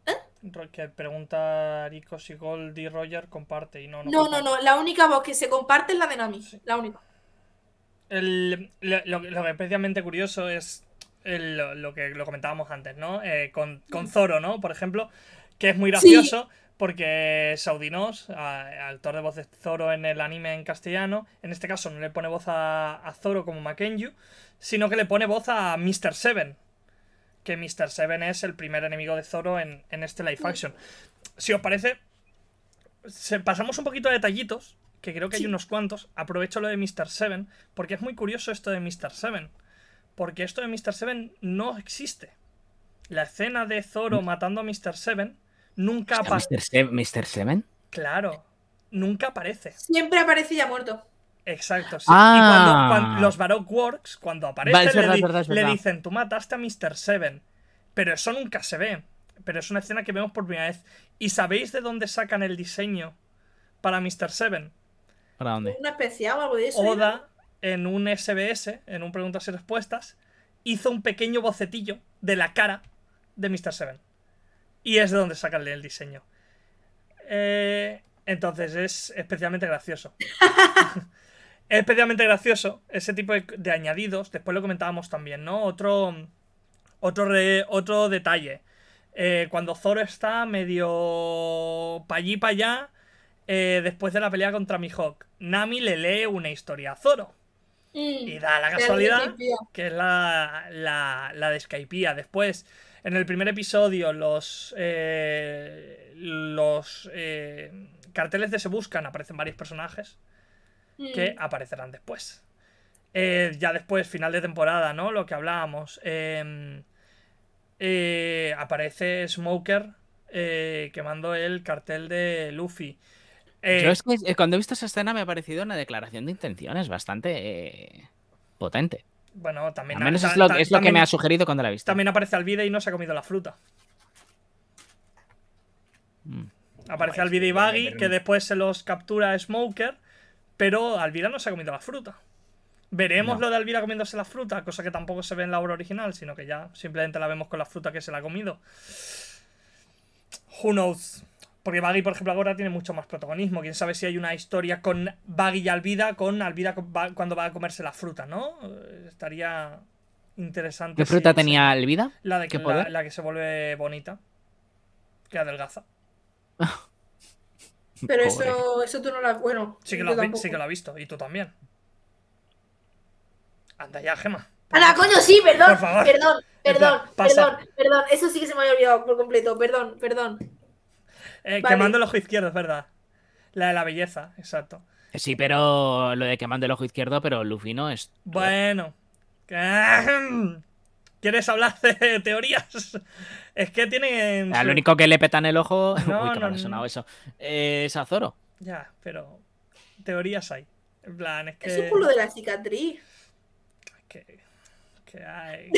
Speaker 1: ¿Eh? ¿Eh? Que pregunta Rico si y Roger comparte y no. No, no, no,
Speaker 2: no, la única voz que se comparte es la de
Speaker 1: Nami, la única. lo, lo, es especialmente curioso es lo que lo comentábamos antes, ¿no? Eh, con, mm. Zoro, ¿no? Por ejemplo, que es muy gracioso. Porque Saudinos, autor de voz de Zoro en el anime en castellano, en este caso no le pone voz a, Zoro como Makenju sino que le pone voz a Mr. Seven. Que Mr. Seven es el primer enemigo de Zoro en, este Life mm. action. Si os parece, pasamos un poquito a detallitos, que creo que hay unos cuantos. Aprovecho lo de Mr. Seven, porque es muy curioso esto de Mr. Seven. Porque esto de Mr. Seven no existe. La escena de Zoro mm. matando a Mr. Seven nunca aparece.
Speaker 3: Mr. Seven?
Speaker 1: Claro, nunca aparece. Siempre aparece ya muerto. Exacto, sí. Y cuando, ah. los Baroque Works, cuando aparecen, le, dicen, tú mataste a Mr. Seven. Pero eso nunca se ve. Pero es una escena que vemos por primera vez. ¿Y sabéis de dónde sacan el diseño para Mr. Seven? ¿Para dónde? Una especial o algo de eso. Oda ¿eh? en un SBS, en un preguntas y respuestas, hizo un pequeño bocetillo de la cara de Mr. Seven. Y es de donde sacan el diseño. Eh, entonces es especialmente gracioso. es especialmente gracioso ese tipo de, añadidos. Después lo comentábamos también, ¿no? Otro, otro, otro detalle. Eh, cuando Zoro está medio pa' allí, pa' allá, eh, después de la pelea contra Mihawk, Nami le lee una historia a Zoro. Mm. Y da la casualidad que es la, la, de Skypiea. Después, en el primer episodio, los, eh, los eh, carteles de Se Buscan aparecen varios personajes mm. que aparecerán después. Eh, ya después, final de temporada, ¿no? Lo que hablábamos. Em, aparece Smoker quemando el cartel de Luffy. Eh, es que eh, cuando
Speaker 3: he visto esa escena me ha parecido una declaración de intenciones bastante eh, potente.
Speaker 1: Bueno, también. Al menos es lo, que me ha sugerido cuando la he visto. También aparece Alvide y no se ha comido la fruta. Mm. Aparece Alvida Alvide y Baggy, que, después se los captura Smoker, pero Alvida no se ha comido la fruta. Veremos lo de Alvida comiéndose la fruta, cosa que tampoco se ve en la obra original, sino que ya simplemente la vemos con la fruta que se la ha comido. Who knows? Porque Baggy, por ejemplo, ahora tiene mucho más protagonismo. Quién sabe si hay una historia con Baggy y Alvida, con Alvida cuando va a comerse la fruta, ¿no? Eh, estaría interesante. ¿Qué fruta tenía
Speaker 3: Alvida? La, de que, la,
Speaker 1: que se vuelve bonita. Que adelgaza.
Speaker 3: Pero
Speaker 2: eso, tú no la. Bueno. Sí que, lo sí que lo
Speaker 1: has visto. Y tú también. Anda ya, Gema. la coño, sí! Perdón,
Speaker 2: perdón, perdón, perdón, perdón. Eso sí que se me había olvidado por completo. Perdón, perdón.
Speaker 1: Eh, quemando el ojo izquierdo, es verdad. La de la belleza, exacto.
Speaker 3: Eh, sí, pero lo de quemando el ojo izquierdo, pero Luffy no es.
Speaker 1: Bueno. ¿Quieres hablar de teorías? Es que tienen. Lo único
Speaker 3: que le petan el ojo. Uy, eso.
Speaker 1: es a Zoro. Ya, pero. Teorías hay. es que. Eso de la cicatriz. Es que que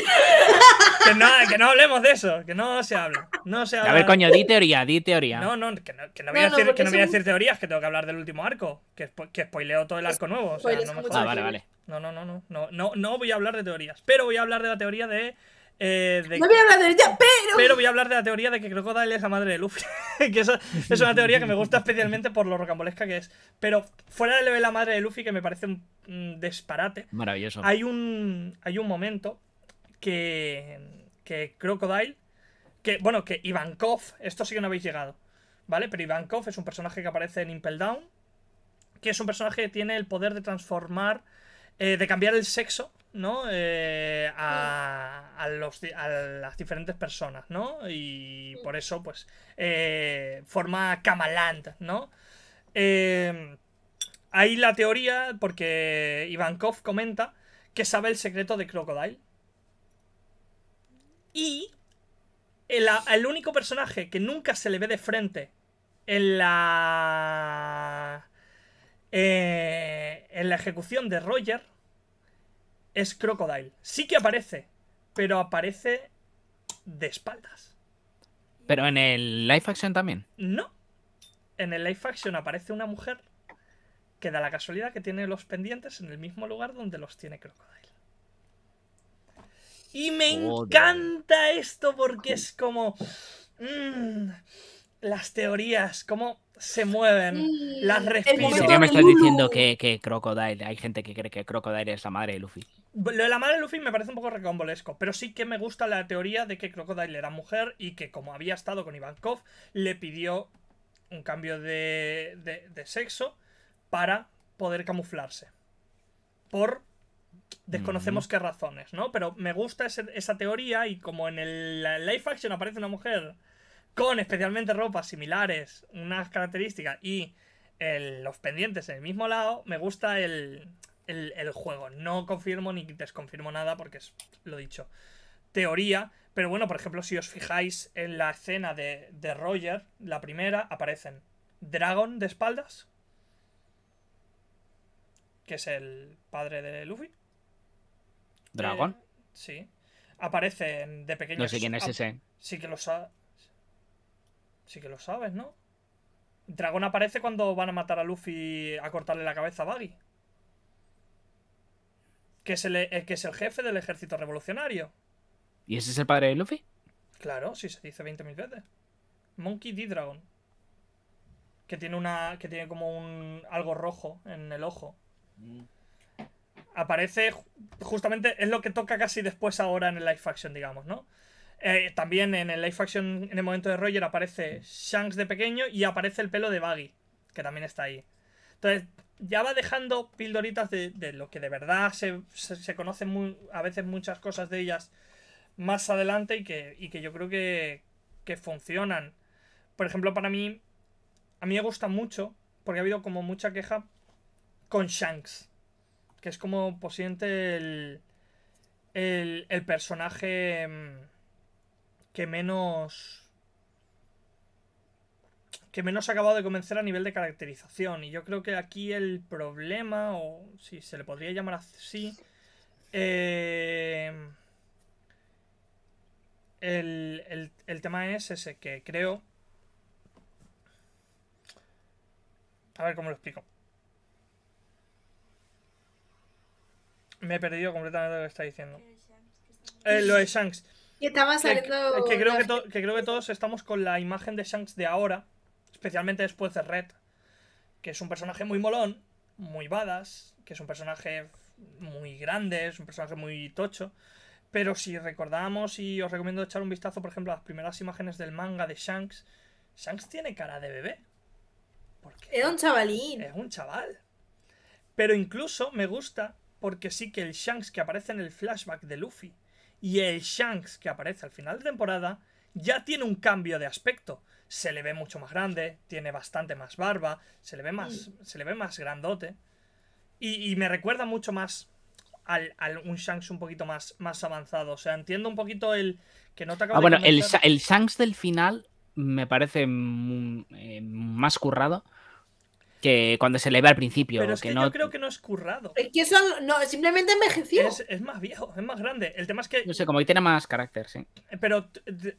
Speaker 1: Que no, que no hablemos de eso, que no se habla. No se habla. A ver, coño, di
Speaker 3: teoría, di teoría. No,
Speaker 1: no, que no, voy, a, decir, que no voy a teorías, que tengo que hablar del último arco, que, que spoileo todo el arco nuevo. O sea, no me ah, vale, vale. No, no, no, no, no, no voy a hablar de teorías, pero voy a hablar de la teoría de eh, voy de pero... Pero voy a hablar de la teoría de que Crocodile es la madre de Luffy. que es una teoría que me gusta especialmente por lo rocambolesca que es. Pero fuera de la madre de Luffy, que me parece un, disparate. Maravilloso. Hay un, hay un momento que, que Crocodile... Que, bueno, que Ivankov, esto sí que no habéis llegado, ¿vale? Pero Ivankov es un personaje que aparece en Impel Down, que es un personaje que tiene el poder de transformar, eh, de cambiar el sexo ¿no? Eh, a, las diferentes personas, ¿no? Y por eso, pues, eh, forma Kamaland, ¿no? Em, hay la teoría, porque Ivankov comenta que sabe el secreto de Crocodile. Y el, el único personaje que nunca se le ve de frente en la... Eh, en la ejecución de Roger es Crocodile. Sí que aparece, pero aparece de espaldas.
Speaker 3: ¿Pero en el live action también?
Speaker 1: No. En el Life action aparece una mujer que da la casualidad que tiene los pendientes en el mismo lugar donde los tiene Crocodile. Y me encanta esto porque es como... Mm, las teorías, cómo se mueven, las respiras. me estás diciendo
Speaker 3: que, que Crocodile, hay gente que cree que Crocodile es la madre de Luffy?
Speaker 1: Lo de la madre de Luffy me parece un poco recambolesco, pero sí que me gusta la teoría de que Crocodile era mujer y que, como había estado con Ivankov, le pidió un cambio de, de, sexo para poder camuflarse. Por desconocemos qué razones, ¿no? Pero me gusta esa teoría y como en el Life action aparece una mujer con especialmente ropas similares, unas características y los pendientes en el mismo lado, me gusta el, el, juego. No confirmo ni desconfirmo nada porque es lo dicho. Teoría, pero bueno, por ejemplo, si os fijáis en la escena de, de Roger, la primera, aparecen Dragon de espaldas, que es el padre de Luffy. ¿Dragon? si, eh, sí. Aparecen de pequeños. No sé quién es ah, ese. Sí que lo sabes. Sí que lo sabes, ¿no? Dragon aparece cuando van a matar a Luffy a cortarle la cabeza a Baggy que es el, eh, que es el jefe del ejército revolucionario.
Speaker 3: ¿Y ese es el padre de Luffy?
Speaker 1: Claro, sí, se dice 20.000 veces. Monkey D. Dragon. Que tiene una. que tiene como un. algo rojo en el ojo. Mm. Aparece. Justamente es lo que toca casi después ahora en el Life Faction, digamos, ¿no? Eh, también en el Life Faction, en el momento de Roger, aparece Shanks de pequeño y aparece el pelo de Baggy, que también está ahí. Entonces, ya va dejando pildoritas de, lo que de verdad se, conocen muy, a veces muchas cosas de ellas más adelante y que, que yo creo que, funcionan. Por ejemplo, para mí, a mí me gusta mucho, porque ha habido como mucha queja con Shanks, que es como posiblemente pues, el, el, el personaje mm, que menos que menos acabado de convencer a nivel de caracterización. Y yo creo que aquí el problema, o si se le podría llamar así, eh, el, tema es ese, que creo... A ver cómo lo explico. Me he perdido completamente lo que está diciendo. Eh, lo de Shanks.
Speaker 2: que, creo
Speaker 1: que todos estamos con la imagen de Shanks de ahora. Especialmente después de Red, que es un personaje muy molón, muy badass, que es un personaje muy grande, es un personaje muy tocho. Pero si recordamos y os recomiendo echar un vistazo, por ejemplo, a las primeras imágenes del manga de Shanks, Shanks tiene cara de bebé. ¿Por un chavalín. Es un chaval. Pero incluso me gusta porque sí que el Shanks que aparece en el flashback de Luffy y el Shanks que aparece al final de temporada ya tiene un cambio de aspecto se le ve mucho más grande, tiene bastante más barba, se le ve más, mm. se le ve más grandote. Y, me recuerda mucho más al, un Shanks un poquito más, más avanzado. O sea, entiendo un poquito el que no te ah, bueno, el, Shanks
Speaker 3: del final me parece eh, más currado que cuando se le ve al principio. que, no... yo creo
Speaker 1: que no es currado. Es que eso no, simplemente envejeció. Es, más viejo, es más grande. El tema es que. No
Speaker 3: sé, como ahí tiene más carácter, sí.
Speaker 1: Pero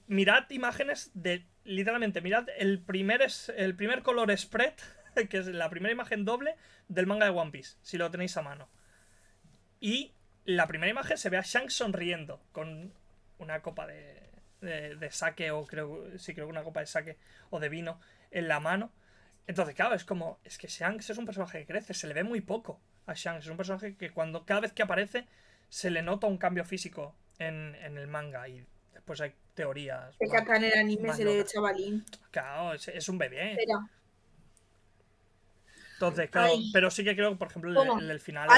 Speaker 1: mirad imágenes de literalmente, mirad el primer, es, el primer color spread, que es la primera imagen doble del manga de One Piece, si lo tenéis a mano. Y la primera imagen se ve a Shanks sonriendo, con una copa de, de, saque, o creo, si creo que una copa de saque, o de vino, en la mano. Entonces, claro, es como, es que Shanks es un personaje que crece, se le ve muy poco a Shanks. Es un personaje que cuando cada vez que aparece se le nota un cambio físico en, en el manga. Y después hay teorías. El que en el anime se le chavalín. Claro, es, un bebé. Entonces, claro, pero sí que creo que, por ejemplo, el, del final.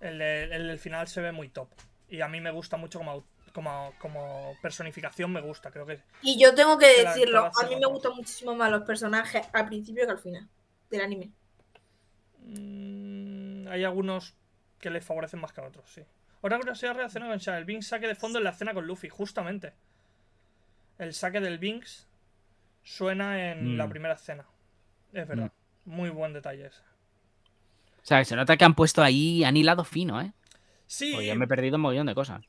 Speaker 1: el, el, final se ve muy top. Y a mí me gusta mucho como, como, como personificación, me gusta. creo que Y yo tengo que, decirlo, a mí me gustan muchísimo más los personajes al principio que al final del anime. Mm, hay algunos que les favorecen más que a otros, sí. Otra curiosidad reaccionado con El Binks saque de fondo en la escena con Luffy, justamente. El saque del Binks suena en mm. la primera escena. Es verdad. Mm. Muy buen detalle ese.
Speaker 3: O sea, se nota que han puesto ahí, han fino, ¿eh? Sí. Oye, me he perdido un montón de cosas.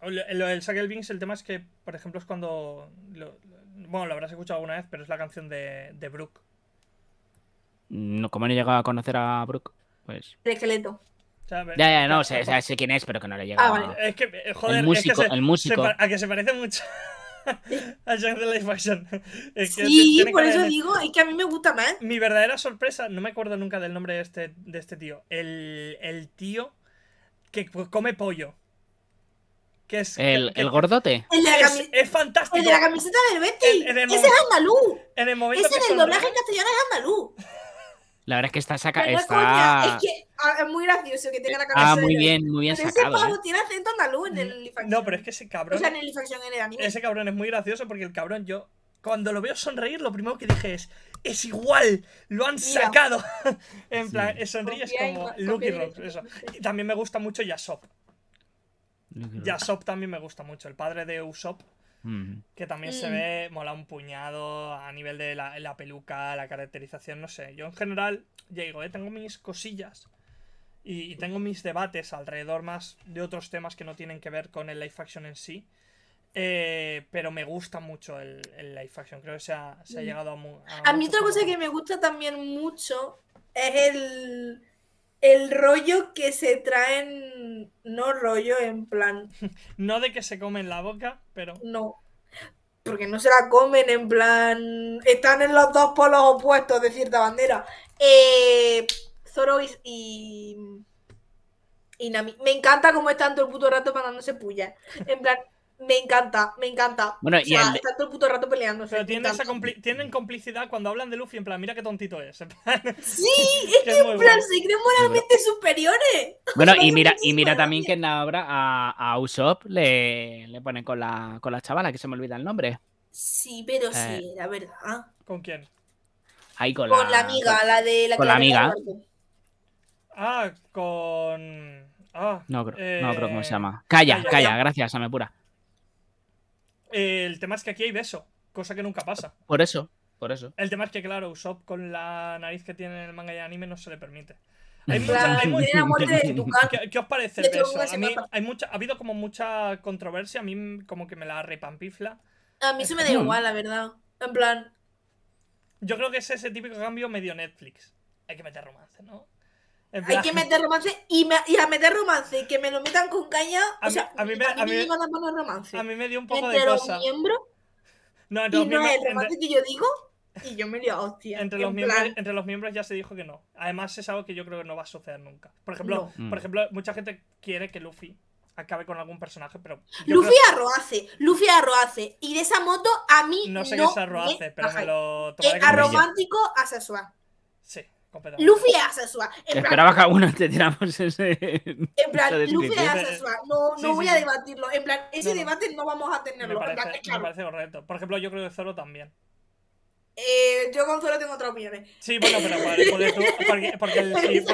Speaker 1: El, saque del Binks, el tema es que, por ejemplo, es cuando. bueno, lo habrás escuchado alguna vez, pero es la canción de, de Brooke.
Speaker 3: No, mm, como no he llegado a conocer a Brooke, pues.
Speaker 1: de esqueleto ya, ya, no, sé, sé,
Speaker 3: quién es, pero que no le llega. Ah, vale.
Speaker 1: Es que, eh, joder, el músico. el músico. a que se parece mucho a Jack de Life Action. sí, por eso digo, es que a mí me gusta más. Mi verdadera sorpresa, no me acuerdo nunca del nombre de este, de este tío. El, el tío que come pollo.
Speaker 3: Que es, el, el gordote.
Speaker 1: es, fantástico. El de la camiseta del Betty. Ese es andaluz. En el Ese en el doblaje castellano es andaluz.
Speaker 3: La verdad es que está saca. es que ah,
Speaker 1: es muy gracioso que tenga la cabeza. Ah, muy bien, muy bien sacado. Ese pavo ¿eh? tiene acento andaluz en el No, pero es que ese cabrón. O sea, en el Ese cabrón es muy gracioso porque el cabrón, yo. Cuando lo veo sonreír, lo primero que dije es. Es igual, lo han sacado. en plan, eh, sonríes como Lucky Rock. Eso. Y también me gusta mucho Yasop. Yasop también me gusta mucho, el padre de Usopp. Que también se mm. ve mola un puñado a nivel de la, peluca, la caracterización, no sé. Yo en general, ya digo, eh, tengo mis cosillas y, tengo mis debates alrededor más de otros temas que no tienen que ver con el Life action en sí. Eh, pero me gusta mucho el, Life action, creo que se ha, mm. llegado a... A, a mí otra cosa
Speaker 2: que me gusta también mucho es el el rollo que se traen, no rollo en plan... no de que se comen la boca, pero... No, porque no se la comen en plan... Están en los dos polos opuestos de cierta bandera. Eh, Zoro y... y... Me encanta cómo están todo el puto rato mandándose
Speaker 1: puya. En plan, me encanta, me encanta. Bueno, o sea, y está todo el puto rato peleando Pero tienen, esa tienen complicidad cuando hablan de Luffy, en plan, mira qué tontito es. sí, es que, en plan, se creen moralmente superiores.
Speaker 3: Bueno, y mira, y mira también que en la obra a, a Usopp le, le ponen con la, con chavala, que se me olvida el nombre.
Speaker 2: Sí, pero sí, eh. la
Speaker 1: verdad. ¿Con quién?
Speaker 3: Ahí con, con la,
Speaker 2: amiga, la de
Speaker 3: la Con la amiga.
Speaker 1: Ah, con. Ah, no, creo, no creo cómo se eh, llama. Calla, calla, calla, me Amepura el tema es que aquí hay beso, cosa que nunca pasa.
Speaker 3: Por eso, por eso.
Speaker 1: El tema es que, claro, Usopp con la nariz que tiene en el manga y anime no se le permite. Hay mucha, ¿Qué, os parece beso? A mí, ha habido como mucha controversia, a mí como que me la repampifla. A mí se me da mm. igual, la verdad. En plan. Yo creo que es ese típico cambio medio Netflix. Hay que meter romance, ¿no? Hay que meter
Speaker 2: romance y, a meter romance que me lo metan con caña. A mí, me, romance. A mí me
Speaker 1: dio un poco Entre de cosa. Los miembros, no, no, y no el romance entre... que yo digo y yo me dio hostia. Entre, los miembros, entre los miembros ya se dijo que no. Además es algo que yo creo que no va a suceder nunca. Por ejemplo, por mm. ejemplo mucha gente quiere que Luffy acabe con algún personaje, pero... Luffy arroace, Luffy arroace. Y de esa moto a mí no... sé qué es arroace, pero me lo tomaré A romántico a Sasua. Sí, Luffy es
Speaker 2: asesua.
Speaker 3: Esperaba que uno te tiramos ese. En plan, Luffy es asesor
Speaker 1: No, no voy a debatirlo. En plan, ese debate no vamos a tenerlo. Me parece, me parece correcto. Por ejemplo, yo creo que Zoro también.
Speaker 2: Eh, yo con Zoro tengo otras opiniones. Eh.
Speaker 1: Sí, bueno, pero vale, porque, porque,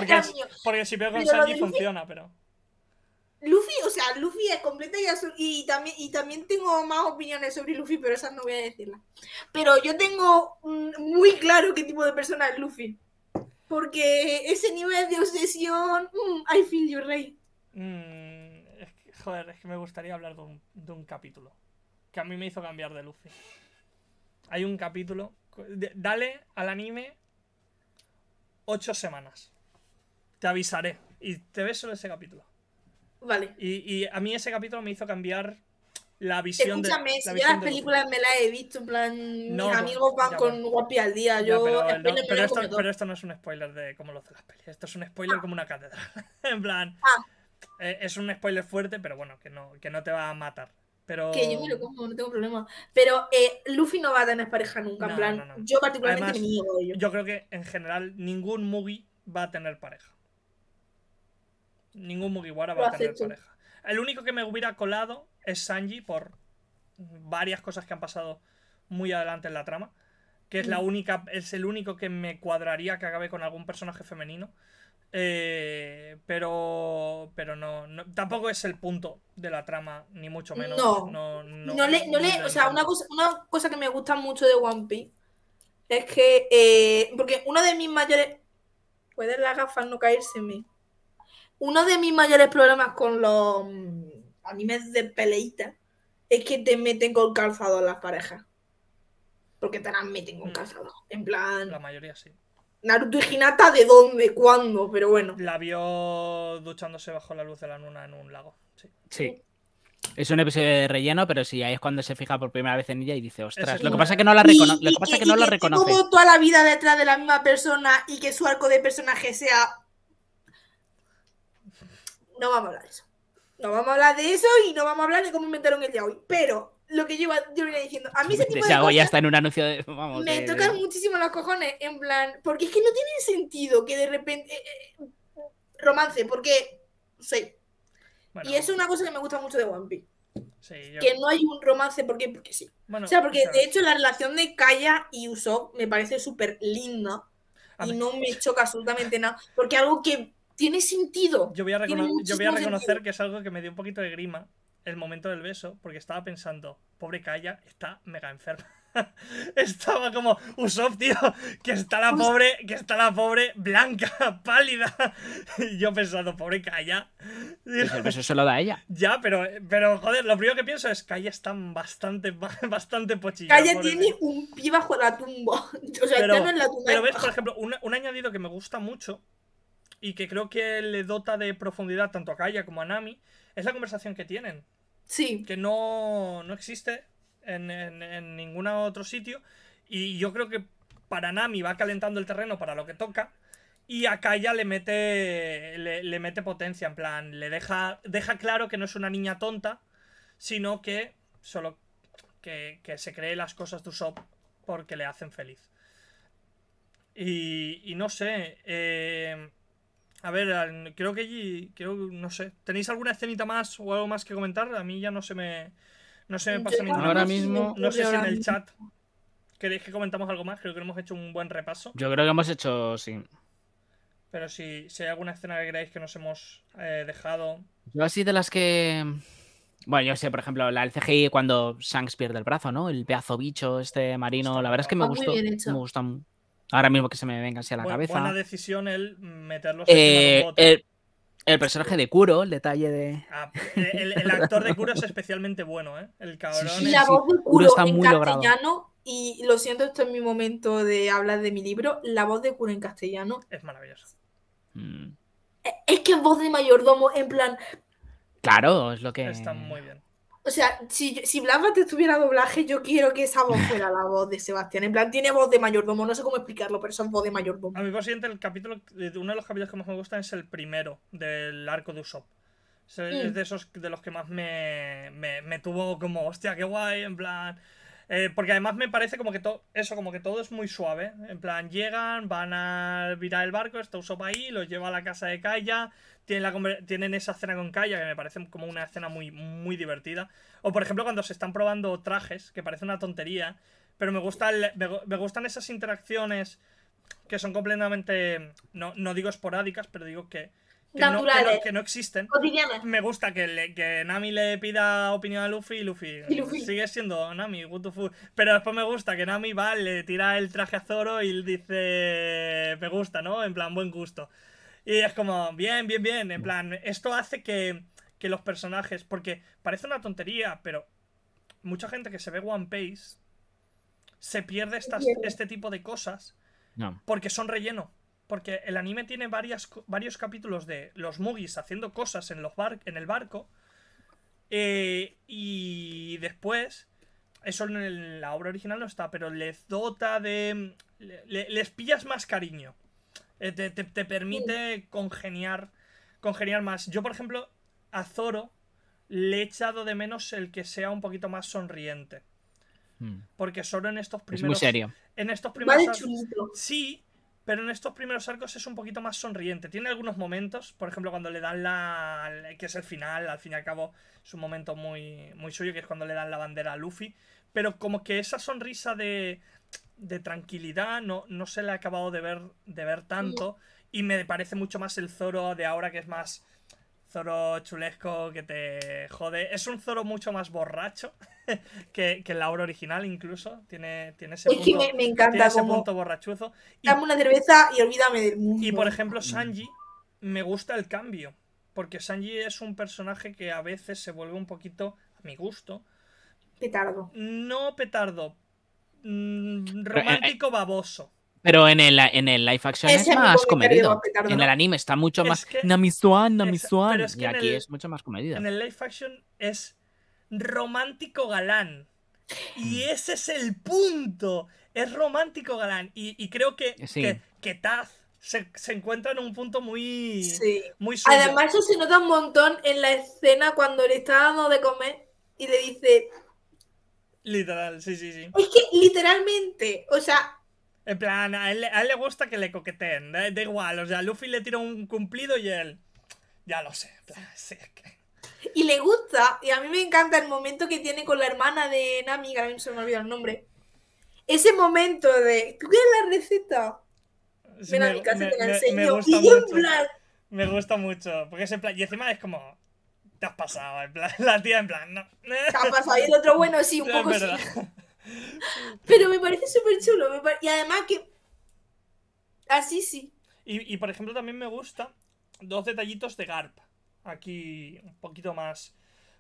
Speaker 1: porque, si veo con Sanji funciona, pero.
Speaker 2: Luffy, o sea, Luffy es completa y, y, también, y también tengo más opiniones sobre Luffy, pero esas no voy a decirlas. Pero yo tengo muy claro qué tipo de persona es Luffy porque ese nivel de obsesión, mm, I feel you, Rey.
Speaker 1: Mm, joder, es que me gustaría hablar de un, capítulo que a mí me hizo cambiar de luz. Hay un capítulo, dale al anime ocho semanas. Te avisaré y te ves solo ese capítulo. Vale. y a mí ese capítulo me hizo cambiar la visión Escúchame, de. si yo las películas me las he
Speaker 2: visto, en plan, mis pues, amigos van con guapi al día. Yo pero,
Speaker 1: esto, no es un spoiler de como lo hacen las pelis. Esto es un spoiler ah. como una cátedra. en plan. Ah. Eh, es un spoiler fuerte, pero bueno, que no, que no te va a matar. Pero... Que yo me lo
Speaker 2: como, no tengo problema. Pero eh, Luffy no va a tener pareja nunca, en plan. Yo particularmente
Speaker 1: me Yo creo que en general ningún Mugi va a tener pareja. Ningún Mugiwara va a tener pareja. El único que me hubiera colado es Sanji por varias cosas que han pasado muy adelante en la trama. Que es la mm. única. Es el único que me cuadraría que acabe con algún personaje femenino. Eh, pero. Pero no, Tampoco es el punto de la trama, ni mucho menos. No. No, le, o sea, una
Speaker 2: cosa, una cosa que me gusta mucho de One Piece es que. Eh, porque uno de mis mayores. puede las gafas no caerse en mí. Uno de mis mayores problemas con los animes de peleita, es que te meten con calzado a las parejas. Porque te
Speaker 1: las meten con mm. calzado En plan. La mayoría sí. Naruto y Hinata, ¿de dónde? ¿Cuándo? Pero bueno. La vio duchándose bajo la luz de la luna en un lago.
Speaker 3: Sí. sí. Es un episodio de relleno, pero sí, ahí es cuando se fija por primera vez en ella y dice, ostras, lo que pasa es que no la reconoce. Lo que pasa y, que no la reconoce. Como
Speaker 2: toda la vida detrás de la misma persona y que su arco de personaje sea. No vamos a hablar de eso no vamos a hablar de eso y no vamos a hablar de cómo inventaron el yaoi. Pero lo que yo, iba, diciendo, a mí ese tipo de cosas, ya está
Speaker 3: en un anuncio de... Vamos, me tocan
Speaker 2: muchísimo los cojones, en plan, porque es que no tiene sentido que de repente... Eh, eh, romance, porque... Sí. Y eso es una cosa que me gusta mucho de One Piece. Sí, Que no hay un romance porque, porque sí. o sea, porque de hecho la relación de Kaya y Usopp me parece súper linda. Y no me choca absolutamente nada. Porque algo que tiene sentido. Yo voy a, yo voy a reconocer
Speaker 1: que es algo que me dio un poquito de grima el momento del beso, porque estaba pensando, pobre Kaya, está mega enferma. Estaba como Usopp, tío, que está la pobre, que está la pobre blanca, pálida. Y yo pensando, pobre Kaya. el beso
Speaker 3: se lo da a ella.
Speaker 1: Ya, pero, pero joder, lo primero que pienso es Kaya está bastante, bastante pochilla. Kaya tiene un pie bajo la tumba. O sea, pero, en la tumba. Pero ves, por ejemplo, un añadido que me gusta mucho y que creo que le dota de profundidad tanto a Kaya como a Nami, es la conversación que tienen. Sí. Que no, no existe en, ningún otro sitio. Y yo creo que para Nami va calentando el terreno para lo que toca. Y a Kaya le mete, le, mete potencia, en plan, le deja, deja claro que no es una niña tonta, sino que solo que, se cree las cosas de Usopp porque le hacen feliz. Y, y no sé, eh, a ver, creo que allí, creo, no sé, ¿tenéis alguna escenita más o algo más que comentar? A mí ya no se me, no se me pasa ninguna. Ahora mismo, no sé si en el chat queréis que comentamos algo más. Creo que hemos hecho un buen repaso.
Speaker 3: Yo creo que hemos hecho, sí.
Speaker 1: Pero si, hay alguna escena que creáis que nos hemos eh, dejado.
Speaker 3: Yo así de las que bueno, yo sé, por ejemplo, la del CGI cuando Shanks pierde el brazo, ¿no? El peazo bicho, este marino, la verdad es que me gustó. Me gustan Ahora mismo que se me venga así a la cabeza. Buena
Speaker 1: decisión el meterlos eh, en el,
Speaker 3: el, personaje de Curo el detalle de. Ah,
Speaker 1: el, actor de Curo es especialmente bueno, ¿eh? El cabrón. La voz de Curo en castellano, y lo siento,
Speaker 2: esto es mi momento de hablar de mi libro. La voz de Curo en castellano. Es maravillosa. Mm. E-, es que es voz de mayordomo, en plan.
Speaker 3: Claro, es lo que. Está muy bien.
Speaker 2: O sea, si, si estuviera tuviera doblaje, yo quiero que esa voz fuera la voz de Sebastián. En
Speaker 1: plan, tiene voz de mayordomo, no sé cómo explicarlo, pero esa es voz de mayordomo. A mí, por siguiente, el capítulo, eh, uno de los capítulos que más me gustan es el primero del arco de Usopp. Es mm. de esos de los que más me, tuvo como, hostia, qué guay, en plan. Eh, porque además me parece como que todo eso, como que todo es muy suave. En plan, llegan, van a virar el barco, está Usopp ahí, los lleva a la casa de Kaya, tienen, esa escena con Kaya que me parece como una escena muy, muy divertida. O por ejemplo cuando se están probando trajes, que parece una tontería, pero me, gusta me, gustan esas interacciones que son completamente, no, digo esporádicas, pero digo que, que no, existen. Me gusta que, que, Nami le pida opinión a Luffy y Luffy, sigue siendo Nami, what Pero después me gusta que Nami va, le tira el traje a Zoro y dice, me gusta, ¿no? En plan, buen gusto. Y es como, bien, bien, bien. En mm. plan, esto hace que, los personajes. Porque parece una tontería, pero mucha gente que se ve One Piece se pierde estas, este tipo de cosas porque son relleno. Porque el anime tiene varias, varios capítulos de los Mugis haciendo cosas en, los bar, en el barco. Eh, y después, eso en la obra original no está, pero les dota de. les pillas más cariño. Eh, te, permite congeniar, congeniar más. Yo, por ejemplo, a Zoro le he echado de menos el que sea un poquito más sonriente. Hmm. Porque solo en estos primeros. Es muy serio. En estos primeros. arcos, sí, pero en estos primeros arcos es un poquito más sonriente. Tiene algunos momentos, por ejemplo, cuando le dan la. que es el final, al fin y al cabo, es un momento muy, muy suyo, que es cuando le dan la bandera a Luffy. Pero como que esa sonrisa de de tranquilidad, no, no se le ha acabado de ver, de ver tanto. Y me parece mucho más el Zoro de ahora, que es más Zoro chulesco que te jode. Es un Zoro mucho más borracho que, el la original, incluso. Tiene, tiene ese, punto, me, encanta ese punto borrachuzo. dame una cerveza y olvídame del mundo. Y por ejemplo, Sanji, me gusta el cambio. Porque Sanji es un personaje que a veces se vuelve un poquito, a mi gusto, Petardo. No petardo, Mm, eh, eh, romántico baboso.
Speaker 3: Pero en el, en el live action es, más comedido. en el anime está mucho más. Namisuan, y aquí es mucho más comedido. En
Speaker 1: el live action es romántico galán. Y mm. ese es el punto. Es romántico galán. Y, creo eh, que, que, Taz se, encuentra en un punto muy. Sí. muy Además,
Speaker 2: eso se nota un montón en la escena cuando le está dando de comer
Speaker 1: y le dice: Literal, sí, sí, sí. Es que
Speaker 2: literalmente,
Speaker 1: o sea... En plan, a él, le gusta que le coqueteen, da, igual, o sea, Luffy le tira un cumplido y él... Ya lo sé, en plan, sí, es que...
Speaker 2: Y le gusta, y a mí me encanta el momento que tiene con la hermana de Nami, que a mí se me olvidó el nombre. Ese momento de, ¿tú quieres la receta? Ven me, a mi casa y te la enseño. gusta mucho.
Speaker 1: Me gusta mucho, porque es en plan... Y encima es como te has pasado. En plan, la tía en plan, no. Te has pasado. Y el otro, bueno, sí, un poco sí. Pero me parece súper chulo. Y además que... Así sí. Y, por ejemplo también me gusta dos detallitos de Garp. Aquí un poquito más,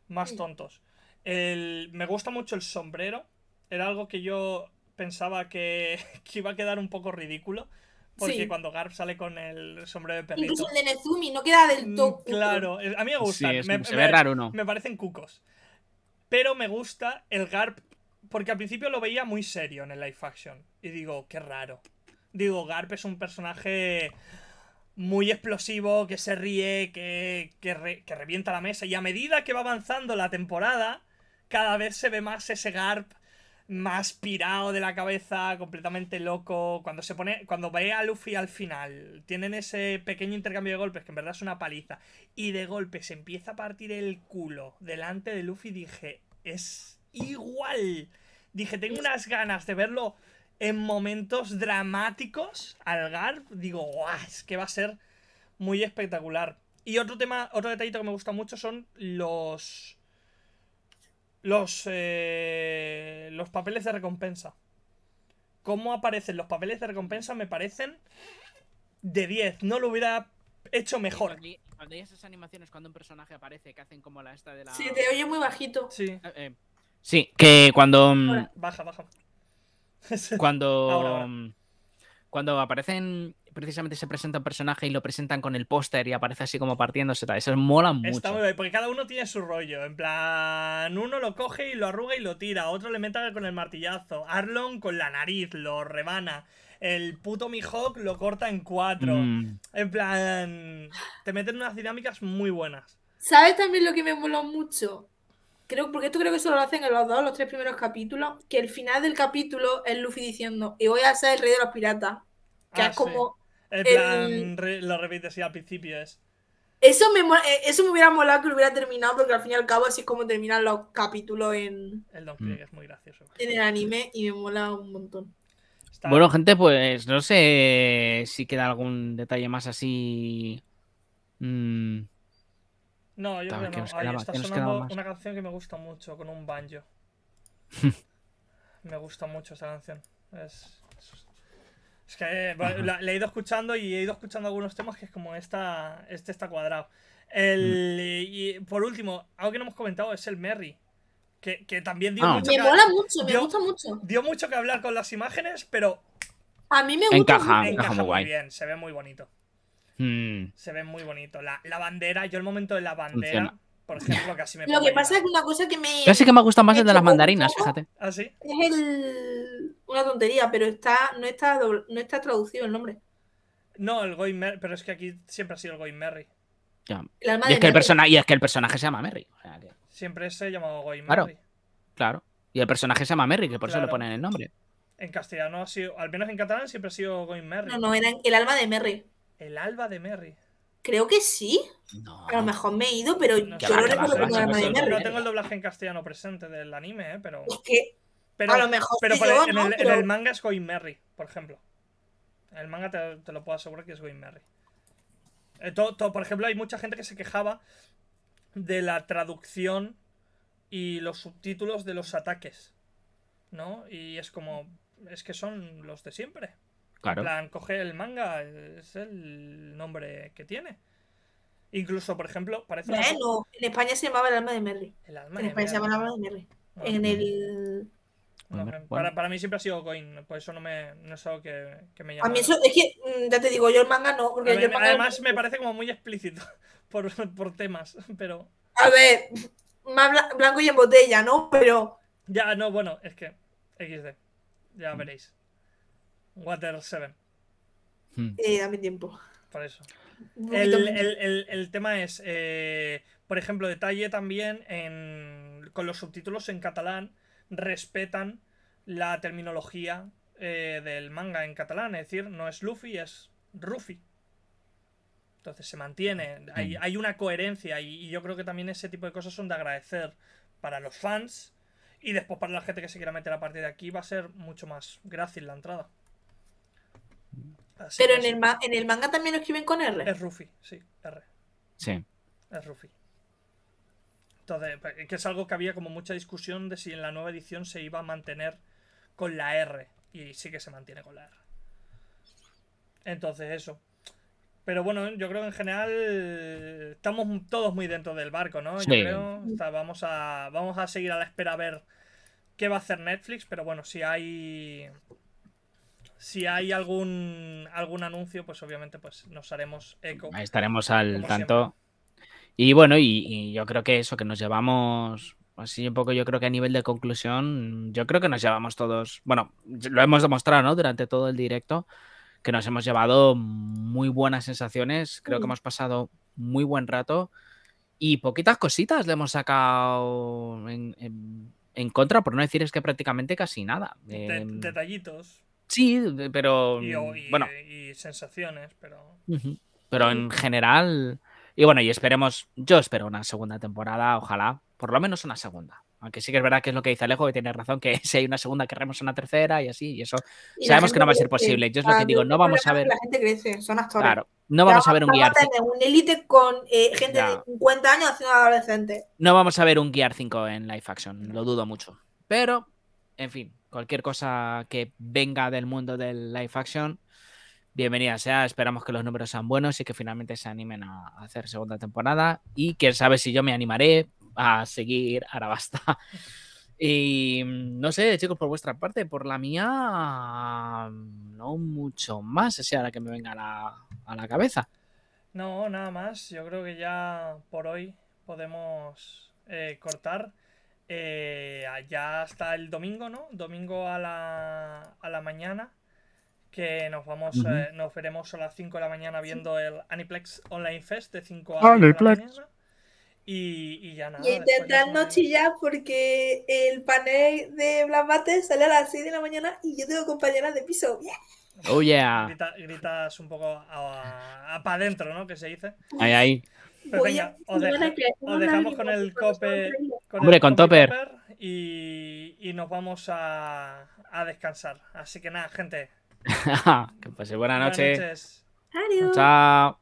Speaker 1: más mm. tontos. me gusta mucho el sombrero. Era algo que yo pensaba que, que iba a quedar un poco ridículo. Porque cuando Garp sale con el sombrero de perrito. Incluso el de Nezumi no queda del mm, todo. Claro, eh, a mí me gusta. me, se ve raro, ¿no? Me parecen cucos. Pero me gusta el Garp. Porque al principio lo veía muy serio en el live action. Y digo, qué raro. Digo, Garp es un personaje muy explosivo, que se ríe, que, que revienta la mesa. Y a medida que va avanzando la temporada, cada vez se ve más ese Garp más pirado de la cabeza, completamente loco. Cuando se pone. Cuando ve a Luffy al final, tienen ese pequeño intercambio de golpes, que en verdad es una paliza. Y de golpe se empieza a partir el culo delante de Luffy. Dije, es igual. Dije, tengo unas ganas de verlo en momentos dramáticos al Garp. Digo, guau, es que va a ser muy espectacular. Y otro tema, otro detallito que me gusta mucho son los los, eh, los papeles de recompensa. Cómo aparecen los papeles de recompensa me parecen de 10. No lo hubiera hecho mejor.
Speaker 3: cuando hay esas animaciones cuando un personaje aparece que hacen como la esta de la... Sí, te oye muy
Speaker 1: bajito. Sí. Eh, eh,
Speaker 3: sí, que cuando... Mm, baja, baja. Cuando... Mm, cuando aparecen precisamente se presenta un personaje y lo presentan con el póster y aparece así como partiéndose. Tal. Eso mola mucho. Está muy
Speaker 1: bien, porque cada uno tiene su rollo. En plan, uno lo coge y lo arruga y lo tira. Otro le mete con el martillazo. Arlon con la nariz lo rebana. El puto Mihawk lo corta en cuatro. Mm. En plan, te meten unas dinámicas muy buenas.
Speaker 2: ¿Sabes también lo que me mola mucho? Creo, porque esto creo que solo lo hacen en los dos, los tres primeros capítulos, que el final del capítulo es Luffy diciendo, y voy a ser el rey de los piratas.
Speaker 1: Que ah, es como,
Speaker 2: en plan,
Speaker 1: el... lo al principio es.
Speaker 2: Eh, eso me, hubiera molado que lo hubiera terminado, porque al fin y al cabo así es como terminan los capítulos en. El mm. gracioso. En el anime y me mola un montón.
Speaker 3: bueno, gente, pues no sé si queda algún detalle más así. Mm, no, yo creo que está sonando una
Speaker 1: canción que me gusta mucho, con un banjo. me gusta mucho esa canción. Es es que eh, he ido escuchando y he ido escuchando algunos temas que es como esta, este está cuadrado. Mm. y por último, algo que no hemos comentado es el Merry. Que, también dio ah. mucho. Me que, mola mucho, me gusta mucho. Dio mucho que hablar con las imágenes, pero. A mí me gusta. Encaja, muy, bien, se ve muy bonito. Mm. Se ve muy bonito. La, bandera, yo el momento de la bandera. Lo que pasa es que una
Speaker 2: cosa que
Speaker 3: me. Casi que me gusta más el de las mandarinas, fíjate.
Speaker 1: ¿Ah, es una tontería, pero está no está no está traducido el nombre. No, el Going Merry, pero es que aquí siempre ha sido el Going Merry.
Speaker 3: Ya. Y, es que el y, es que el personaje se llama Merry.
Speaker 1: Siempre se ha llamado Going claro,
Speaker 3: Claro. Y el personaje se llama Merry, que por eso le ponen el nombre.
Speaker 1: En castellano ha sido, al menos en catalán siempre ha sido Going Merry. No, no, era el alma de Merry. El alba de Merry. Creo
Speaker 2: que sí. A lo mejor me he ido, pero yo no No tengo
Speaker 1: el doblaje en castellano presente del anime, eh, pero. Pero, a lo mejor. en, el, manga es Going Merry, por ejemplo. En el manga te, lo puedo asegurar que es Going Merry. Eh, por ejemplo, hay mucha gente que se quejaba de la traducción y los subtítulos de los ataques. ¿No? Y es como. Es que son los de siempre. En plan, coge el manga, es el nombre que tiene. Incluso, por ejemplo, parece. Bueno, en España se llamaba El alma de Merry. en España se llamaba El
Speaker 2: alma de Merry. en el.
Speaker 1: para, para, mí siempre ha sido Coin, por eso no, me, no es algo que, me llama. A mí eso es que,
Speaker 2: mm, ya te digo, yo el manga no. Porque yo además,
Speaker 1: me parece como muy explícito por, por temas, pero. A ver, más blanco y en botella, ¿no? Pero. Ya, no, bueno, es que. XD. Ya mm. veréis. Water 7. Eh, hmm. dame tiempo. Por eso. El, tema es, eh, por ejemplo, detalle también en, con los subtítulos en catalán, respetan la terminología eh, del manga en catalán, es decir, no es Luffy, es Ruffy. Entonces se mantiene, hmm. hay, una coherencia y, y, yo creo que también ese tipo de cosas son de agradecer para los fans y después para la gente que se quiera meter a partir de aquí va a ser mucho más grácil la entrada. Pero en el, manga también lo escriben con R. Es Rufi, sí, R. Sí. Es Rufi. Entonces, que es algo que había como mucha discusión de si en la nueva edición se iba a mantener con la R. Y sí que se mantiene con la R. Entonces, eso. Pero bueno, yo creo que en general estamos todos muy dentro del barco, ¿no? Yo creo. vamos, a, vamos a seguir a la espera a ver qué va a hacer Netflix, pero bueno, si hay si hay algún algún anuncio, pues obviamente pues nos haremos eco. Estaremos al tanto.
Speaker 3: Y bueno, y, yo creo que eso, que nos llevamos así un poco, yo creo que a nivel de conclusión, yo creo que nos llevamos todos, bueno, lo hemos demostrado, ¿no? Durante todo el directo, que nos hemos llevado muy buenas sensaciones, creo que mm. hemos pasado muy buen rato y poquitas cositas le hemos sacado en, en, contra, por no decir es que prácticamente casi nada. Em,
Speaker 1: detallitos
Speaker 3: Sí, pero. Mm, bueno.
Speaker 1: y sensaciones, pero.
Speaker 3: Pero en general. Y bueno, y esperemos. Yo espero una segunda temporada, ojalá. Por lo menos una segunda. Aunque sí que es verdad que es lo que dice Alejo, que tiene razón, que si hay una segunda, querremos una tercera y así, y eso sabemos que no va a ser posible. Yo es lo que digo, no vamos a ver. La
Speaker 2: gente crece, son actores. Claro, no vamos a ver un guiar. un elite con eh, gente de 50 años haciendo adolescente.
Speaker 3: No vamos a ver un guiar 5 en Life action, lo dudo mucho. Pero, en fin, Cualquier cosa que venga del mundo del live action, bienvenida sea. Esperamos que los números sean buenos y que finalmente se animen a hacer segunda temporada. Y quién sabe si yo me animaré a seguir basta. Y mm, no sé, chicos, por vuestra parte, por la mía, mm, no mucho más, sea ahora que me venga a la, cabeza.
Speaker 1: No, nada más. Yo creo que ya por hoy podemos eh, cortar eh, allá hasta el domingo, ¿no? Domingo a la, a la mañana, que nos vamos, eh, nos veremos a las 5 de la mañana viendo el Aniplex Online Fest de 5 a de la mañana. Y, y, ya nada. Y intentar no
Speaker 2: chillar porque el panel de Black sale a las 6 de la mañana y yo tengo compañeras de
Speaker 1: piso. Oh, yeah. gritas un poco a, para adentro, ¿no? Que se dice. Ahí, ahí. Pues os, dejamos con el cope. Con con Topper. Y... nos vamos a... a, descansar. Así que nada, gente.
Speaker 3: que pase buenas noches. Adiós. Chao.